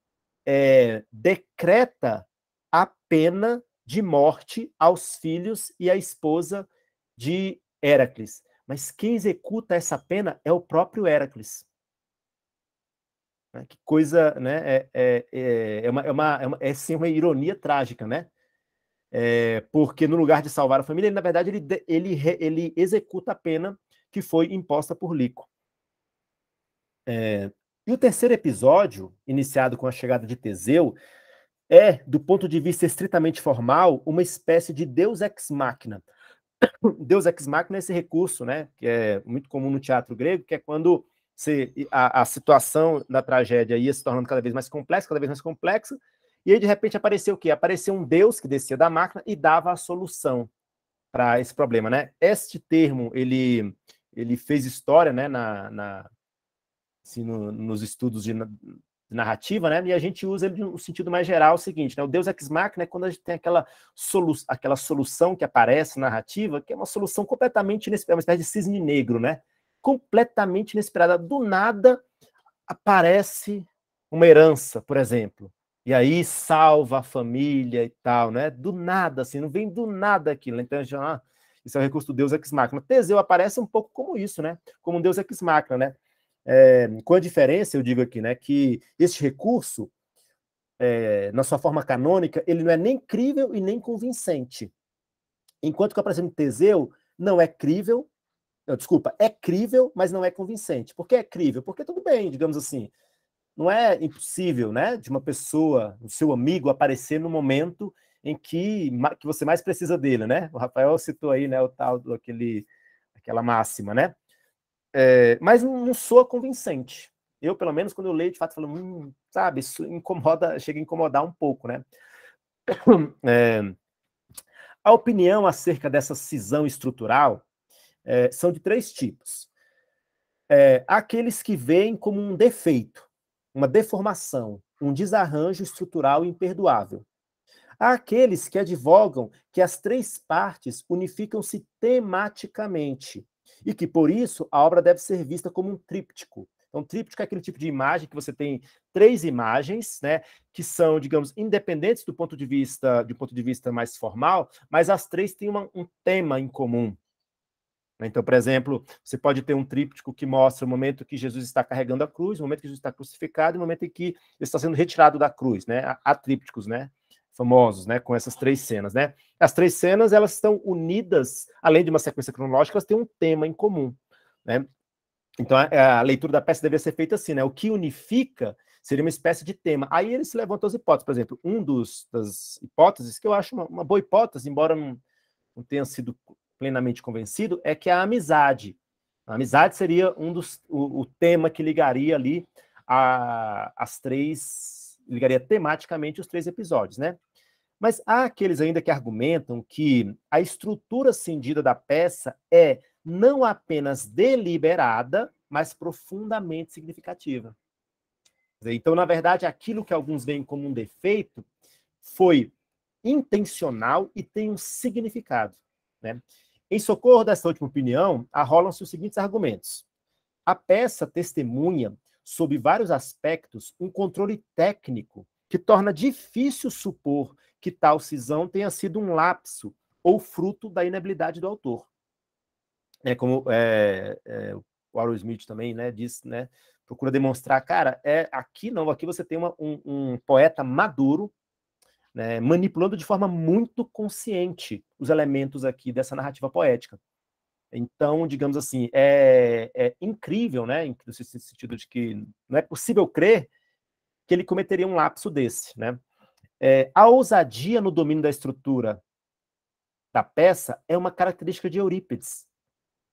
é, decreta a pena de morte aos filhos e à esposa de Heracles. Mas quem executa essa pena é o próprio Heracles. Né, que coisa, né? É, é, é, é, uma, é, uma, é, uma, é sim, uma ironia trágica, né? É, porque no lugar de salvar a família, ele, na verdade, ele, ele, ele executa a pena que foi imposta por Lico. É, e o terceiro episódio, iniciado com a chegada de Teseu, é, do ponto de vista estritamente formal, uma espécie de deus ex machina. Deus ex machina é esse recurso, né, que é muito comum no teatro grego, que é quando se, a, a situação da tragédia ia se tornando cada vez mais complexa, cada vez mais complexa, e aí, de repente, apareceu o quê? Apareceu um Deus que descia da máquina e dava a solução para esse problema, né? Este termo, ele, ele fez história, né, na, na assim, no, nos estudos de narrativa, né? E a gente usa ele no sentido mais geral, o seguinte, né? O Deus ex machina é quando a gente tem aquela, solu aquela solução que aparece na narrativa, que é uma solução completamente inesperada, uma espécie de cisne negro, né? Completamente inesperada. Do nada aparece uma herança, por exemplo. E aí salva a família e tal, né? Do nada, assim, não vem do nada aquilo. Né? Então, já, ah, isso é o recurso do Deus ex machina. Teseu aparece um pouco como isso, né? Como um Deus ex machina, né? É, com a diferença, eu digo aqui, né? Que este recurso, é, na sua forma canônica, ele não é nem crível e nem convincente. Enquanto que o aparecimento de Teseu não é crível, desculpa, é crível, mas não é convincente. Por que é crível? Porque tudo bem, digamos assim não é impossível, né, de uma pessoa, o seu amigo aparecer no momento em que, que você mais precisa dele, né? O Rafael citou aí, né, o tal aquele aquela máxima, né? É, mas não soa convincente. Eu, pelo menos, quando eu leio, de fato, falo, hum, sabe, isso incomoda, chega a incomodar um pouco, né? É, a opinião acerca dessa cisão estrutural é, são de três tipos. É, aqueles que veem como um defeito, uma deformação, um desarranjo estrutural imperdoável. Há aqueles que advogam que as três partes unificam-se tematicamente e que, por isso, a obra deve ser vista como um tríptico. Então, tríptico é aquele tipo de imagem que você tem três imagens, né, que são, digamos, independentes do ponto de vista, de ponto de vista mais formal, mas as três têm uma, um tema em comum. Né, então, por exemplo, você pode ter um tríptico que mostra o momento que Jesus está carregando a cruz, o momento que Jesus está crucificado e o momento em que ele está sendo retirado da cruz, né? Há trípticos, né? Famosos, né? Com essas três cenas, né? As três cenas, elas estão unidas, além de uma sequência cronológica, elas têm um tema em comum, né? Então, a, a leitura da peça deveria ser feita assim, né? O que unifica seria uma espécie de tema. Aí ele se levanta as hipóteses, por exemplo, um dos das hipóteses que eu acho uma, uma boa hipótese, embora não, não tenha sido plenamente convencido é que é a amizade, a amizade seria um dos o, o tema que ligaria ali a, as três, ligaria tematicamente os três episódios, né? Mas há aqueles ainda que argumentam que a estrutura cindida da peça é não apenas deliberada, mas profundamente significativa. Então, na verdade, aquilo que alguns veem como um defeito foi intencional e tem um significado. Né? Em socorro dessa última opinião, arrolam-se os seguintes argumentos. A peça testemunha, sob vários aspectos, um controle técnico que torna difícil supor que tal cisão tenha sido um lapso ou fruto da inabilidade do autor. É como é, é, o Aaron Smith também né, diz, né, procura demonstrar, cara, é aqui não, aqui você tem uma, um, um poeta maduro né, manipulando de forma muito consciente os elementos aqui dessa narrativa poética. Então, digamos assim, é, é incrível, né, no sentido de que não é possível crer que ele cometeria um lapso desse, né? É, a ousadia no domínio da estrutura da peça é uma característica de Eurípides,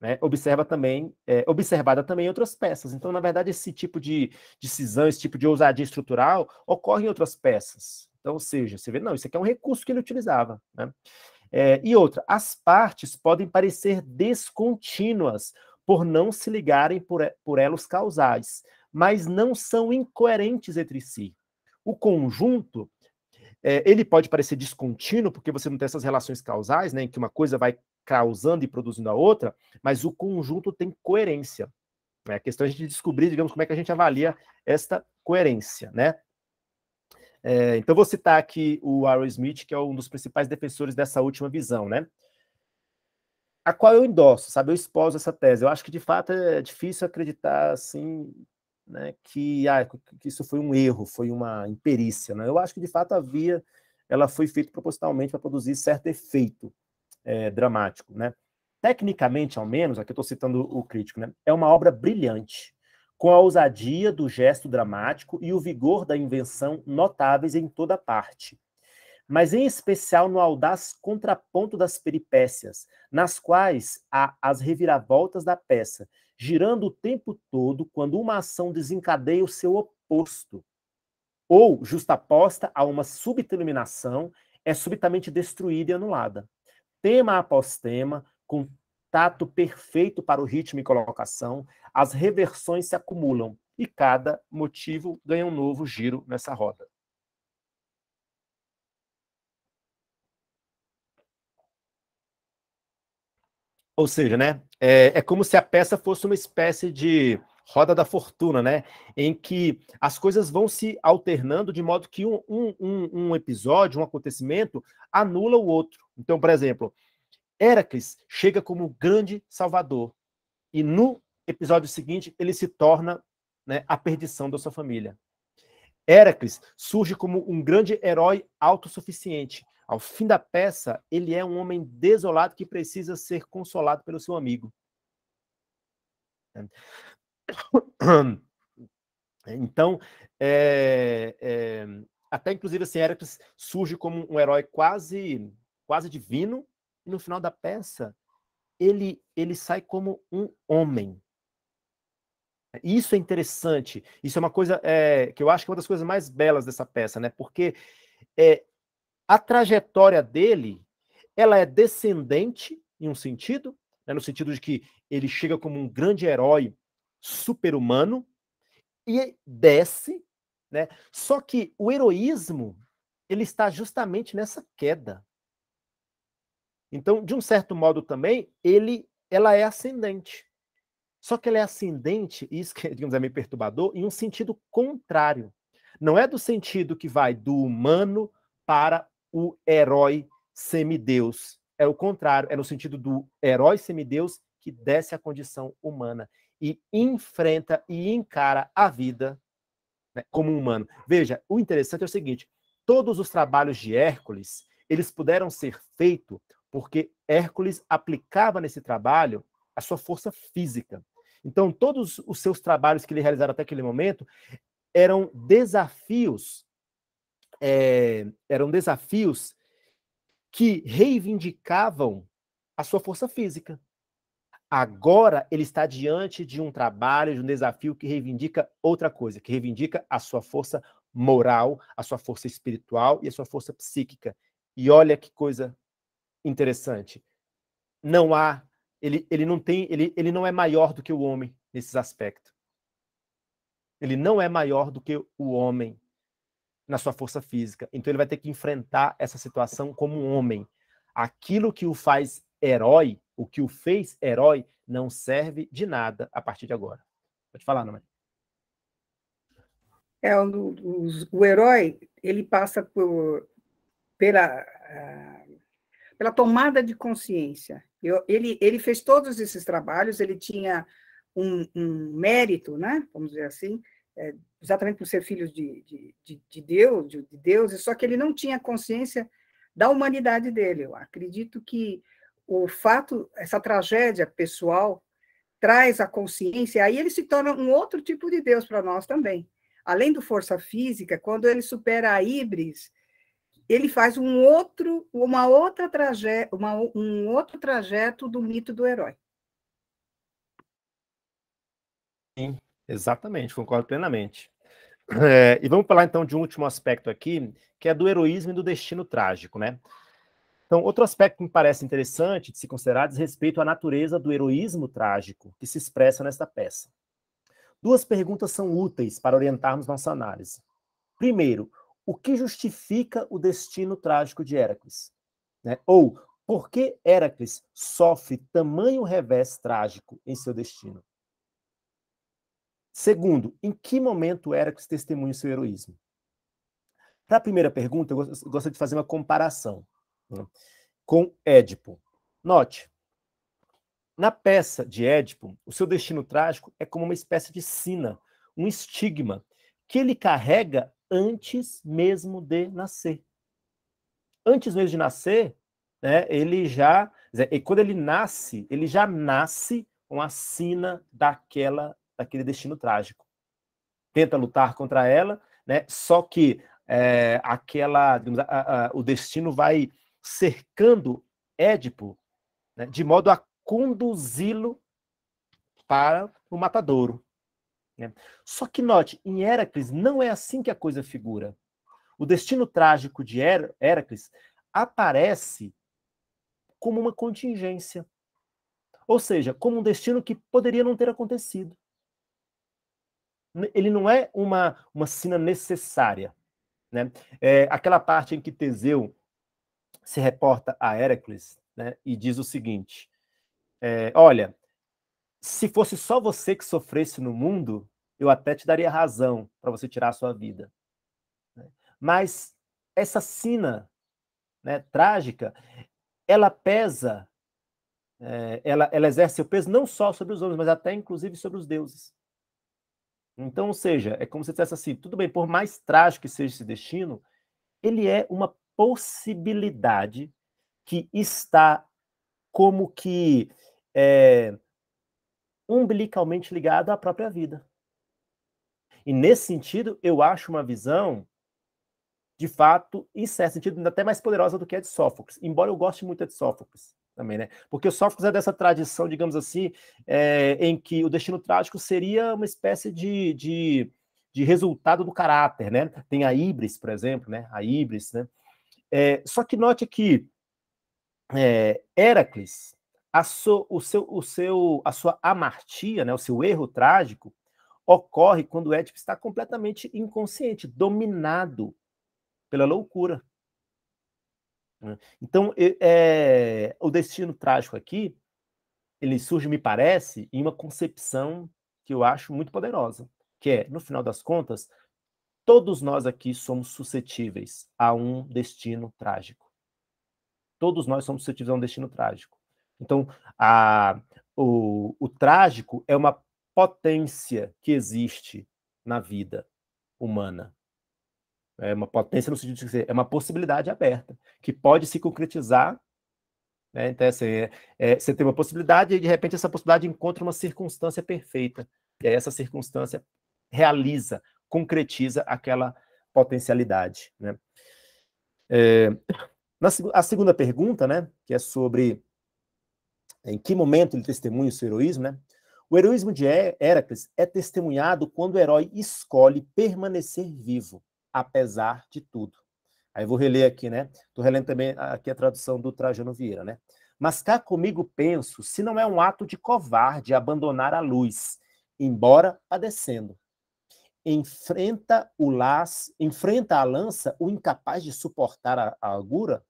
né? Observa também, é, observada também em outras peças. Então, na verdade, esse tipo de, decisão, esse tipo de ousadia estrutural ocorre em outras peças, então, ou seja, você vê, não, isso aqui é um recurso que ele utilizava. Né? É, e outra, as partes podem parecer descontínuas por não se ligarem por, por elos causais, mas não são incoerentes entre si. O conjunto é, ele pode parecer descontínuo, porque você não tem essas relações causais, né, em que uma coisa vai causando e produzindo a outra, mas o conjunto tem coerência. É a questão é a gente descobrir, digamos, como é que a gente avalia esta coerência, né? É, então, vou citar aqui o Aaron Smith, que é um dos principais defensores dessa última visão, né? A qual eu endosso, sabe? Eu esposo essa tese. Eu acho que, de fato, é difícil acreditar, assim, né, que, ah, que isso foi um erro, foi uma imperícia, né? Eu acho que, de fato, havia... Ela foi feita propositalmente para produzir certo efeito é, dramático, né? Tecnicamente, ao menos, aqui eu estou citando o crítico, né? É uma obra brilhante, com a ousadia do gesto dramático e o vigor da invenção notáveis em toda parte, mas em especial no audaz contraponto das peripécias, nas quais há as reviravoltas da peça, girando o tempo todo quando uma ação desencadeia o seu oposto, ou justaposta a uma subterminação, é subitamente destruída e anulada. Tema após tema, com tato perfeito para o ritmo e colocação, as reversões se acumulam e cada motivo ganha um novo giro nessa roda. Ou seja, né? É, é, como se a peça fosse uma espécie de roda da fortuna, né? Em que as coisas vão se alternando de modo que um, um, um episódio, um acontecimento, anula o outro. Então, por exemplo, Heracles chega como grande salvador. E no episódio seguinte, ele se torna né, a perdição da sua família. Heracles surge como um grande herói autossuficiente. Ao fim da peça, ele é um homem desolado que precisa ser consolado pelo seu amigo. Então, é, é, até inclusive assim, Heracles surge como um herói quase quase divino, e no final da peça, ele, ele sai como um homem. Isso é interessante. Isso é uma coisa é, que eu acho que é uma das coisas mais belas dessa peça, né? Porque é, a trajetória dele, ela é descendente em um sentido, né? no sentido de que ele chega como um grande herói super-humano e desce, né? Só que o heroísmo ele está justamente nessa queda. Então, de um certo modo também, ele, ela é ascendente. Só que ela é ascendente, isso que é, digamos, é meio perturbador, em um sentido contrário. Não é do sentido que vai do humano para o herói semideus. É o contrário, é no sentido do herói semideus que desce à condição humana e enfrenta e encara a vida né, como um humano. Veja, o interessante é o seguinte: todos os trabalhos de Hércules eles puderam ser feitos porque Hércules aplicava nesse trabalho a sua força física. Então, todos os seus trabalhos que ele realizava até aquele momento eram desafios, é, eram desafios que reivindicavam a sua força física. Agora ele está diante de um trabalho, de um desafio que reivindica outra coisa, que reivindica a sua força moral, a sua força espiritual e a sua força psíquica. E olha que coisa interessante. Não há, ele, ele não tem, ele, ele não é maior do que o homem nesses aspectos. Ele não é maior do que o homem na sua força física. Então ele vai ter que enfrentar essa situação como um homem. Aquilo que o faz herói, o que o fez herói, não serve de nada a partir de agora. Pode falar, Ana é, o, o, o, herói, ele passa por, pela ah, pela tomada de consciência. Eu, ele, ele fez todos esses trabalhos, ele tinha um, um mérito, né? vamos dizer assim, é, exatamente por ser filho de, de, de, de Deus, de, de Deus, só que ele não tinha consciência da humanidade dele. Eu acredito que o fato, essa tragédia pessoal, traz a consciência, aí ele se torna um outro tipo de Deus para nós também. Além do força física, quando ele supera a híbris, ele faz um outro, uma outra traje, uma, um outro trajeto do mito do herói. Sim, exatamente, concordo plenamente. É, e vamos falar então de um último aspecto aqui, que é do heroísmo e do destino trágico, né? Então, outro aspecto que me parece interessante de se considerar diz respeito à natureza do heroísmo trágico que se expressa nesta peça. Duas perguntas são úteis para orientarmos nossa análise. Primeiro, o que justifica o destino trágico de Heracles? Né? Ou por que Heracles sofre tamanho revés trágico em seu destino? Segundo, em que momento Heracles testemunha seu heroísmo? Para a primeira pergunta, eu gostaria de fazer uma comparação né, com Édipo. Note, na peça de Édipo, o seu destino trágico é como uma espécie de sina, um estigma que ele carrega antes mesmo de nascer. Antes mesmo de nascer, né, ele já. E quando ele nasce, ele já nasce com a sina daquela, daquele destino trágico. Tenta lutar contra ela, né, só que é, aquela, digamos, a, a, o destino vai cercando Édipo né, de modo a conduzi-lo para o matadouro. Né? Só que note, em Heracles não é assim que a coisa figura. O destino trágico de Her Heracles aparece como uma contingência, ou seja, como um destino que poderia não ter acontecido. Ele não é uma, uma sina necessária. Né? É aquela parte em que Teseu se reporta a Heracles né, e diz o seguinte: é, Olha, se fosse só você que sofresse no mundo, eu até te daria razão para você tirar a sua vida. Né? Mas essa sina né, trágica, ela pesa, é, ela, ela exerce o peso não só sobre os homens, mas até inclusive sobre os deuses. Então, ou seja, é como se dissesse assim: tudo bem, por mais trágico que seja esse destino, ele é uma possibilidade que está como que é, umbilicalmente ligado à própria vida. E nesse sentido, eu acho uma visão, de fato, em certo sentido, até mais poderosa do que a de Sófocles, embora eu goste muito de Sófocles também, né? Porque o Sófocles é dessa tradição, digamos assim, é, em que o destino trágico seria uma espécie de, de, de, resultado do caráter, né? Tem a Ibris, por exemplo, né? A Ibris, né? É, só que note que é, Heracles, a, so, o seu, o seu, a sua amartia, né, o seu erro trágico, ocorre quando o Édipo está completamente inconsciente, dominado pela loucura. Né. Então, é, o destino trágico aqui, ele surge, me parece, em uma concepção que eu acho muito poderosa, que é, no final das contas, todos nós aqui somos suscetíveis a um destino trágico. Todos nós somos suscetíveis a um destino trágico. Então, a, o, o trágico é uma potência que existe na vida humana. É uma potência no sentido de dizer, é uma possibilidade aberta, que pode se concretizar. Né? Então, assim, é, é, você tem uma possibilidade e, de repente, essa possibilidade encontra uma circunstância perfeita. E aí, essa circunstância realiza, concretiza aquela potencialidade. Né? É, na, a segunda pergunta, né, que é sobre é, em que momento ele testemunha o seu heroísmo, né? O heroísmo de Héracles é testemunhado quando o herói escolhe permanecer vivo, apesar de tudo. Aí eu vou reler aqui, né? Estou relendo também aqui a tradução do Trajano Vieira, né? Mas cá comigo penso se não é um ato de covarde abandonar a luz, embora padecendo. Enfrenta o las, enfrenta a lança o incapaz de suportar a, a agura,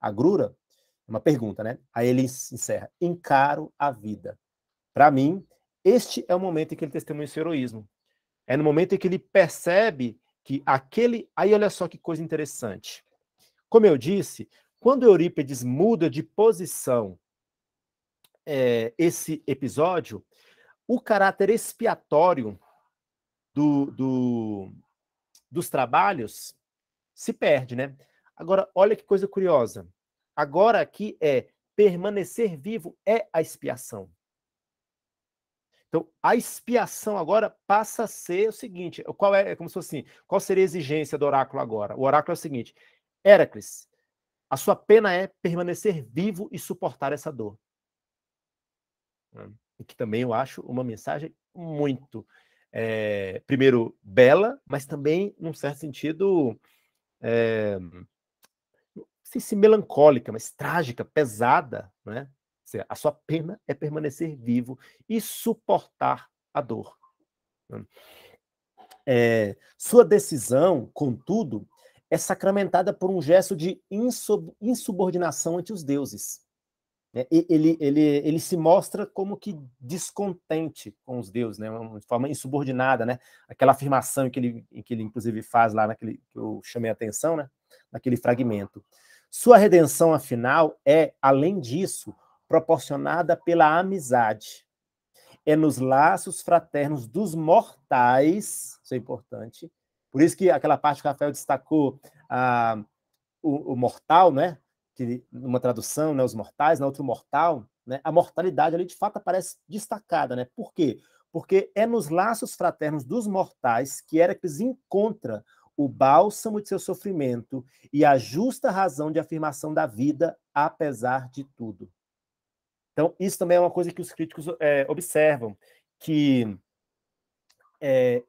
a grura, é uma pergunta, né? Aí ele encerra: encaro a vida. Para mim, este é o momento em que ele testemunha esse heroísmo. É no momento em que ele percebe que aquele. Aí olha só que coisa interessante. Como eu disse, quando Eurípides muda de posição é, esse episódio, o caráter expiatório do, do, dos trabalhos se perde, né? Agora, olha que coisa curiosa. Agora aqui é permanecer vivo é a expiação. Então, a expiação agora passa a ser o seguinte: qual é, é como se fosse assim, qual seria a exigência do oráculo agora? O oráculo é o seguinte: Heracles, a sua pena é permanecer vivo e suportar essa dor. O ah, que também eu acho uma mensagem muito, é, primeiro, bela, mas também, num certo sentido, é, se melancólica, mas trágica, pesada, né? A sua pena é permanecer vivo e suportar a dor. Né? É, sua decisão, contudo, é sacramentada por um gesto de insubordinação ante os deuses. Né? Ele, ele, ele se mostra como que descontente com os deuses, né? de forma insubordinada. Né? Aquela afirmação que ele, que ele, inclusive, faz lá, naquele, que eu chamei a atenção, né? naquele fragmento. Sua redenção, afinal, é, além disso, proporcionada pela amizade. É nos laços fraternos dos mortais, isso é importante. Por isso que aquela parte que o Rafael destacou, ah, o, o, mortal, né? que numa tradução, né, os mortais, na né, outra, o mortal, né? a mortalidade ali de fato aparece destacada. Né? Por quê? Porque é nos laços fraternos dos mortais que Heracles encontra o bálsamo de seu sofrimento e a justa razão de afirmação da vida, apesar de tudo. Então, isso também é uma coisa que os críticos é, observam, que é,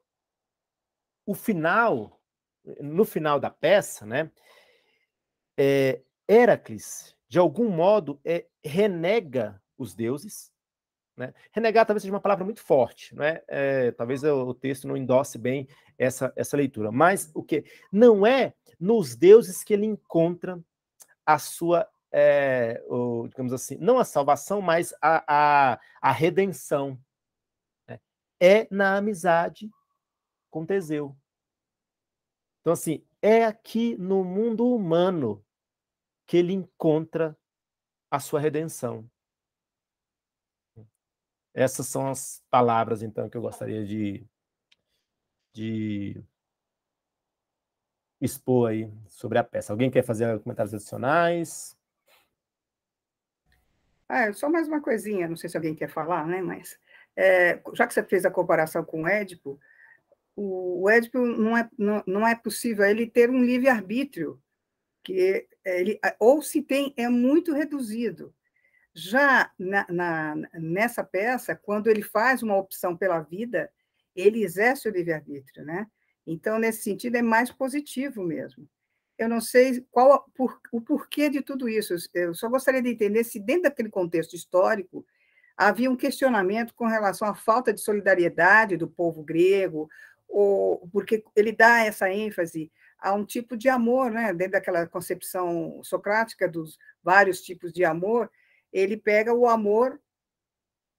o final, no final da peça, né, é, Heracles, de algum modo, é, renega os deuses, né? Renegar talvez seja uma palavra muito forte, né? É, talvez o texto não endosse bem essa, essa leitura. Mas o que? Não é nos deuses que ele encontra a sua, é, o, digamos assim, não a salvação, mas a, a, a redenção. Né? É na amizade com Teseu. Então, assim, é aqui no mundo humano que ele encontra a sua redenção. Essas são as palavras, então, que eu gostaria de, de expor aí sobre a peça. Alguém quer fazer comentários adicionais? Ah, só mais uma coisinha, não sei se alguém quer falar, né? Mas é, já que você fez a comparação com o Édipo, o, o Édipo não é, não, não é possível ele ter um livre arbítrio que ele é, ou se tem é muito reduzido. Já na, na, nessa peça, quando ele faz uma opção pela vida, ele exerce o livre-arbítrio, né? Então, nesse sentido, é mais positivo mesmo. Eu não sei qual por, o porquê de tudo isso. Eu só gostaria de entender se, dentro daquele contexto histórico, havia um questionamento com relação à falta de solidariedade do povo grego, ou porque ele dá essa ênfase a um tipo de amor, né? dentro daquela concepção socrática dos vários tipos de amor, ele pega o amor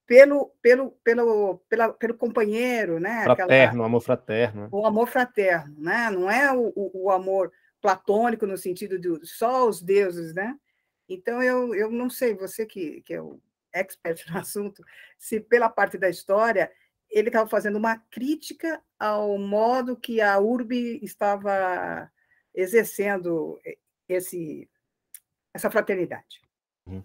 pelo, pelo, pelo, pela, pelo companheiro, né? Fraterno, Aquela... amor fraterno. Né? O amor fraterno, né? Não é o, o, amor platônico no sentido de só os deuses, né? Então, eu, eu não sei, você que, que é o expert no assunto, se pela parte da história ele estava fazendo uma crítica ao modo que a urbe estava exercendo eh, esse, essa fraternidade. Uhum.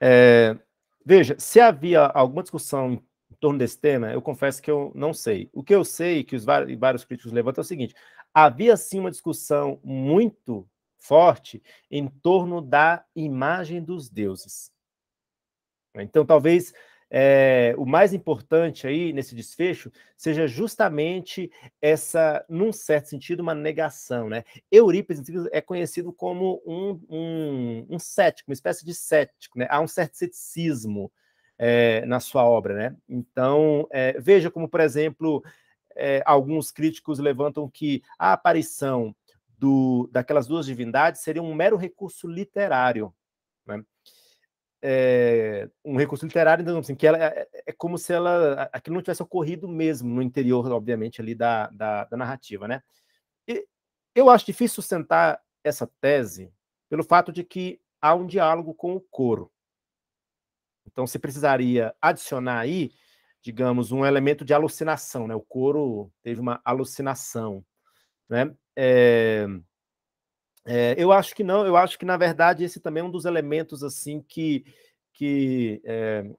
É, veja, se havia alguma discussão em torno desse tema, eu confesso que eu não sei. O que eu sei que os vários críticos levantam é o seguinte: havia sim uma discussão muito forte em torno da imagem dos deuses. Então, talvez é, o mais importante aí nesse desfecho seja justamente essa, num certo sentido, uma negação. Né? Eurípides é conhecido como um, um, um cético, uma espécie de cético. Né? Há um certo ceticismo é, na sua obra. Né? Então, é, veja como, por exemplo, é, alguns críticos levantam que a aparição do, daquelas duas divindades seria um mero recurso literário. Né? é, um recurso literário, então, assim, que ela é, é, como se ela aquilo não tivesse ocorrido mesmo no interior, obviamente, ali da, da, da, narrativa, né? E eu acho difícil sustentar essa tese pelo fato de que há um diálogo com o coro. Então, se precisaria adicionar aí, digamos, um elemento de alucinação, né? O coro teve uma alucinação, né? É, é, eu acho que não, eu acho que, na verdade, esse também é um dos elementos assim que, que, é,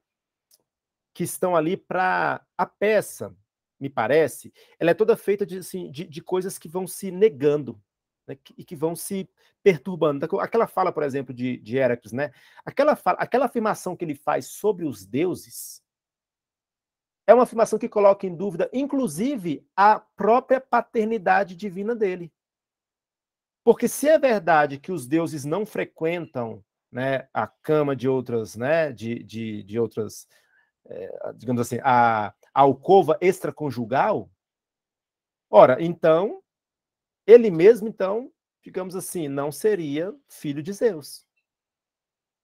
que estão ali para a peça, me parece, ela é toda feita de, assim, de, de coisas que vão se negando né, e que vão se perturbando. Então, aquela fala, por exemplo, de, de Heracles, né? aquela, fala, aquela afirmação que ele faz sobre os deuses é uma afirmação que coloca em dúvida, inclusive, a própria paternidade divina dele. Porque se é verdade que os deuses não frequentam né, a cama de outras, né, de, de, de outras, é, digamos assim, a, a alcova extraconjugal, ora, então, ele mesmo, então, digamos assim, não seria filho de Zeus.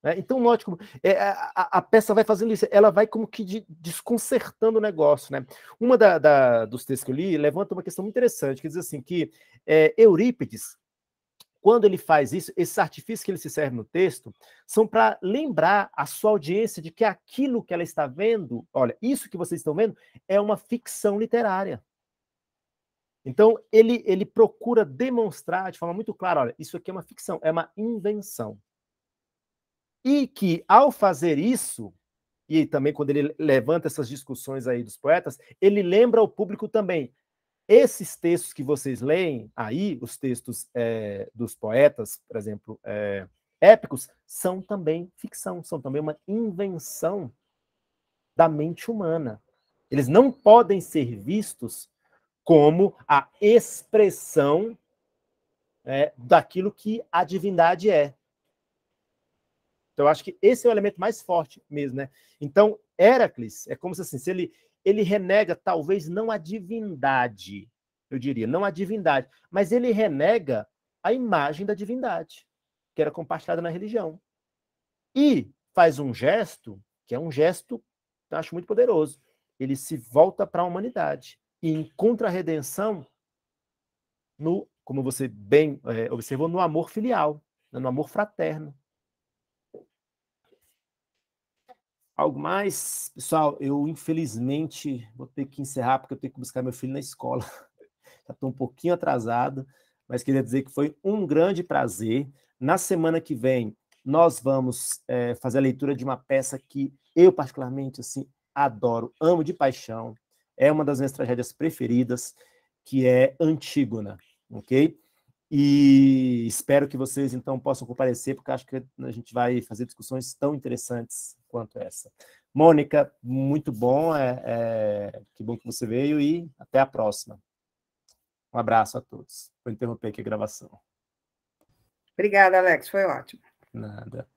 Né? Então, note como é, a, a, peça vai fazendo isso, ela vai como que de, desconcertando o negócio. Né? Uma da, da, dos textos que eu li levanta uma questão muito interessante, que diz assim, que é, Eurípides quando ele faz isso, esses artifícios que ele se serve no texto são para lembrar a sua audiência de que aquilo que ela está vendo, olha, isso que vocês estão vendo é uma ficção literária. Então, ele, ele procura demonstrar de forma muito clara: olha, isso aqui é uma ficção, é uma invenção. E que, ao fazer isso, e também quando ele levanta essas discussões aí dos poetas, ele lembra ao público também esses textos que vocês leem aí, os textos é, dos poetas, por exemplo, é, épicos, são também ficção, são também uma invenção da mente humana. Eles não podem ser vistos como a expressão é, daquilo que a divindade é. Então, eu acho que esse é o elemento mais forte mesmo, né? Então, Heracles, é como se, assim, se ele ele renega talvez não a divindade, eu diria, não a divindade, mas ele renega a imagem da divindade, que era compartilhada na religião. E faz um gesto, que é um gesto que eu acho muito poderoso. Ele se volta para a humanidade e encontra a redenção no, como você bem é, observou, no amor filial, né, no amor fraterno. Algo mais? Pessoal, eu infelizmente vou ter que encerrar porque eu tenho que buscar meu filho na escola. Já estou um pouquinho atrasado, mas queria dizer que foi um grande prazer. Na semana que vem, nós vamos é, fazer a leitura de uma peça que eu, particularmente, assim, adoro, amo de paixão. É uma das minhas tragédias preferidas, que é Antígona, ok? E espero que vocês, então, possam comparecer, porque acho que a gente vai fazer discussões tão interessantes quanto essa. Mônica, muito bom, é, é, que bom que você veio e até a próxima. Um abraço a todos. Vou interromper aqui a gravação. Obrigada, Alex, foi ótimo. Nada.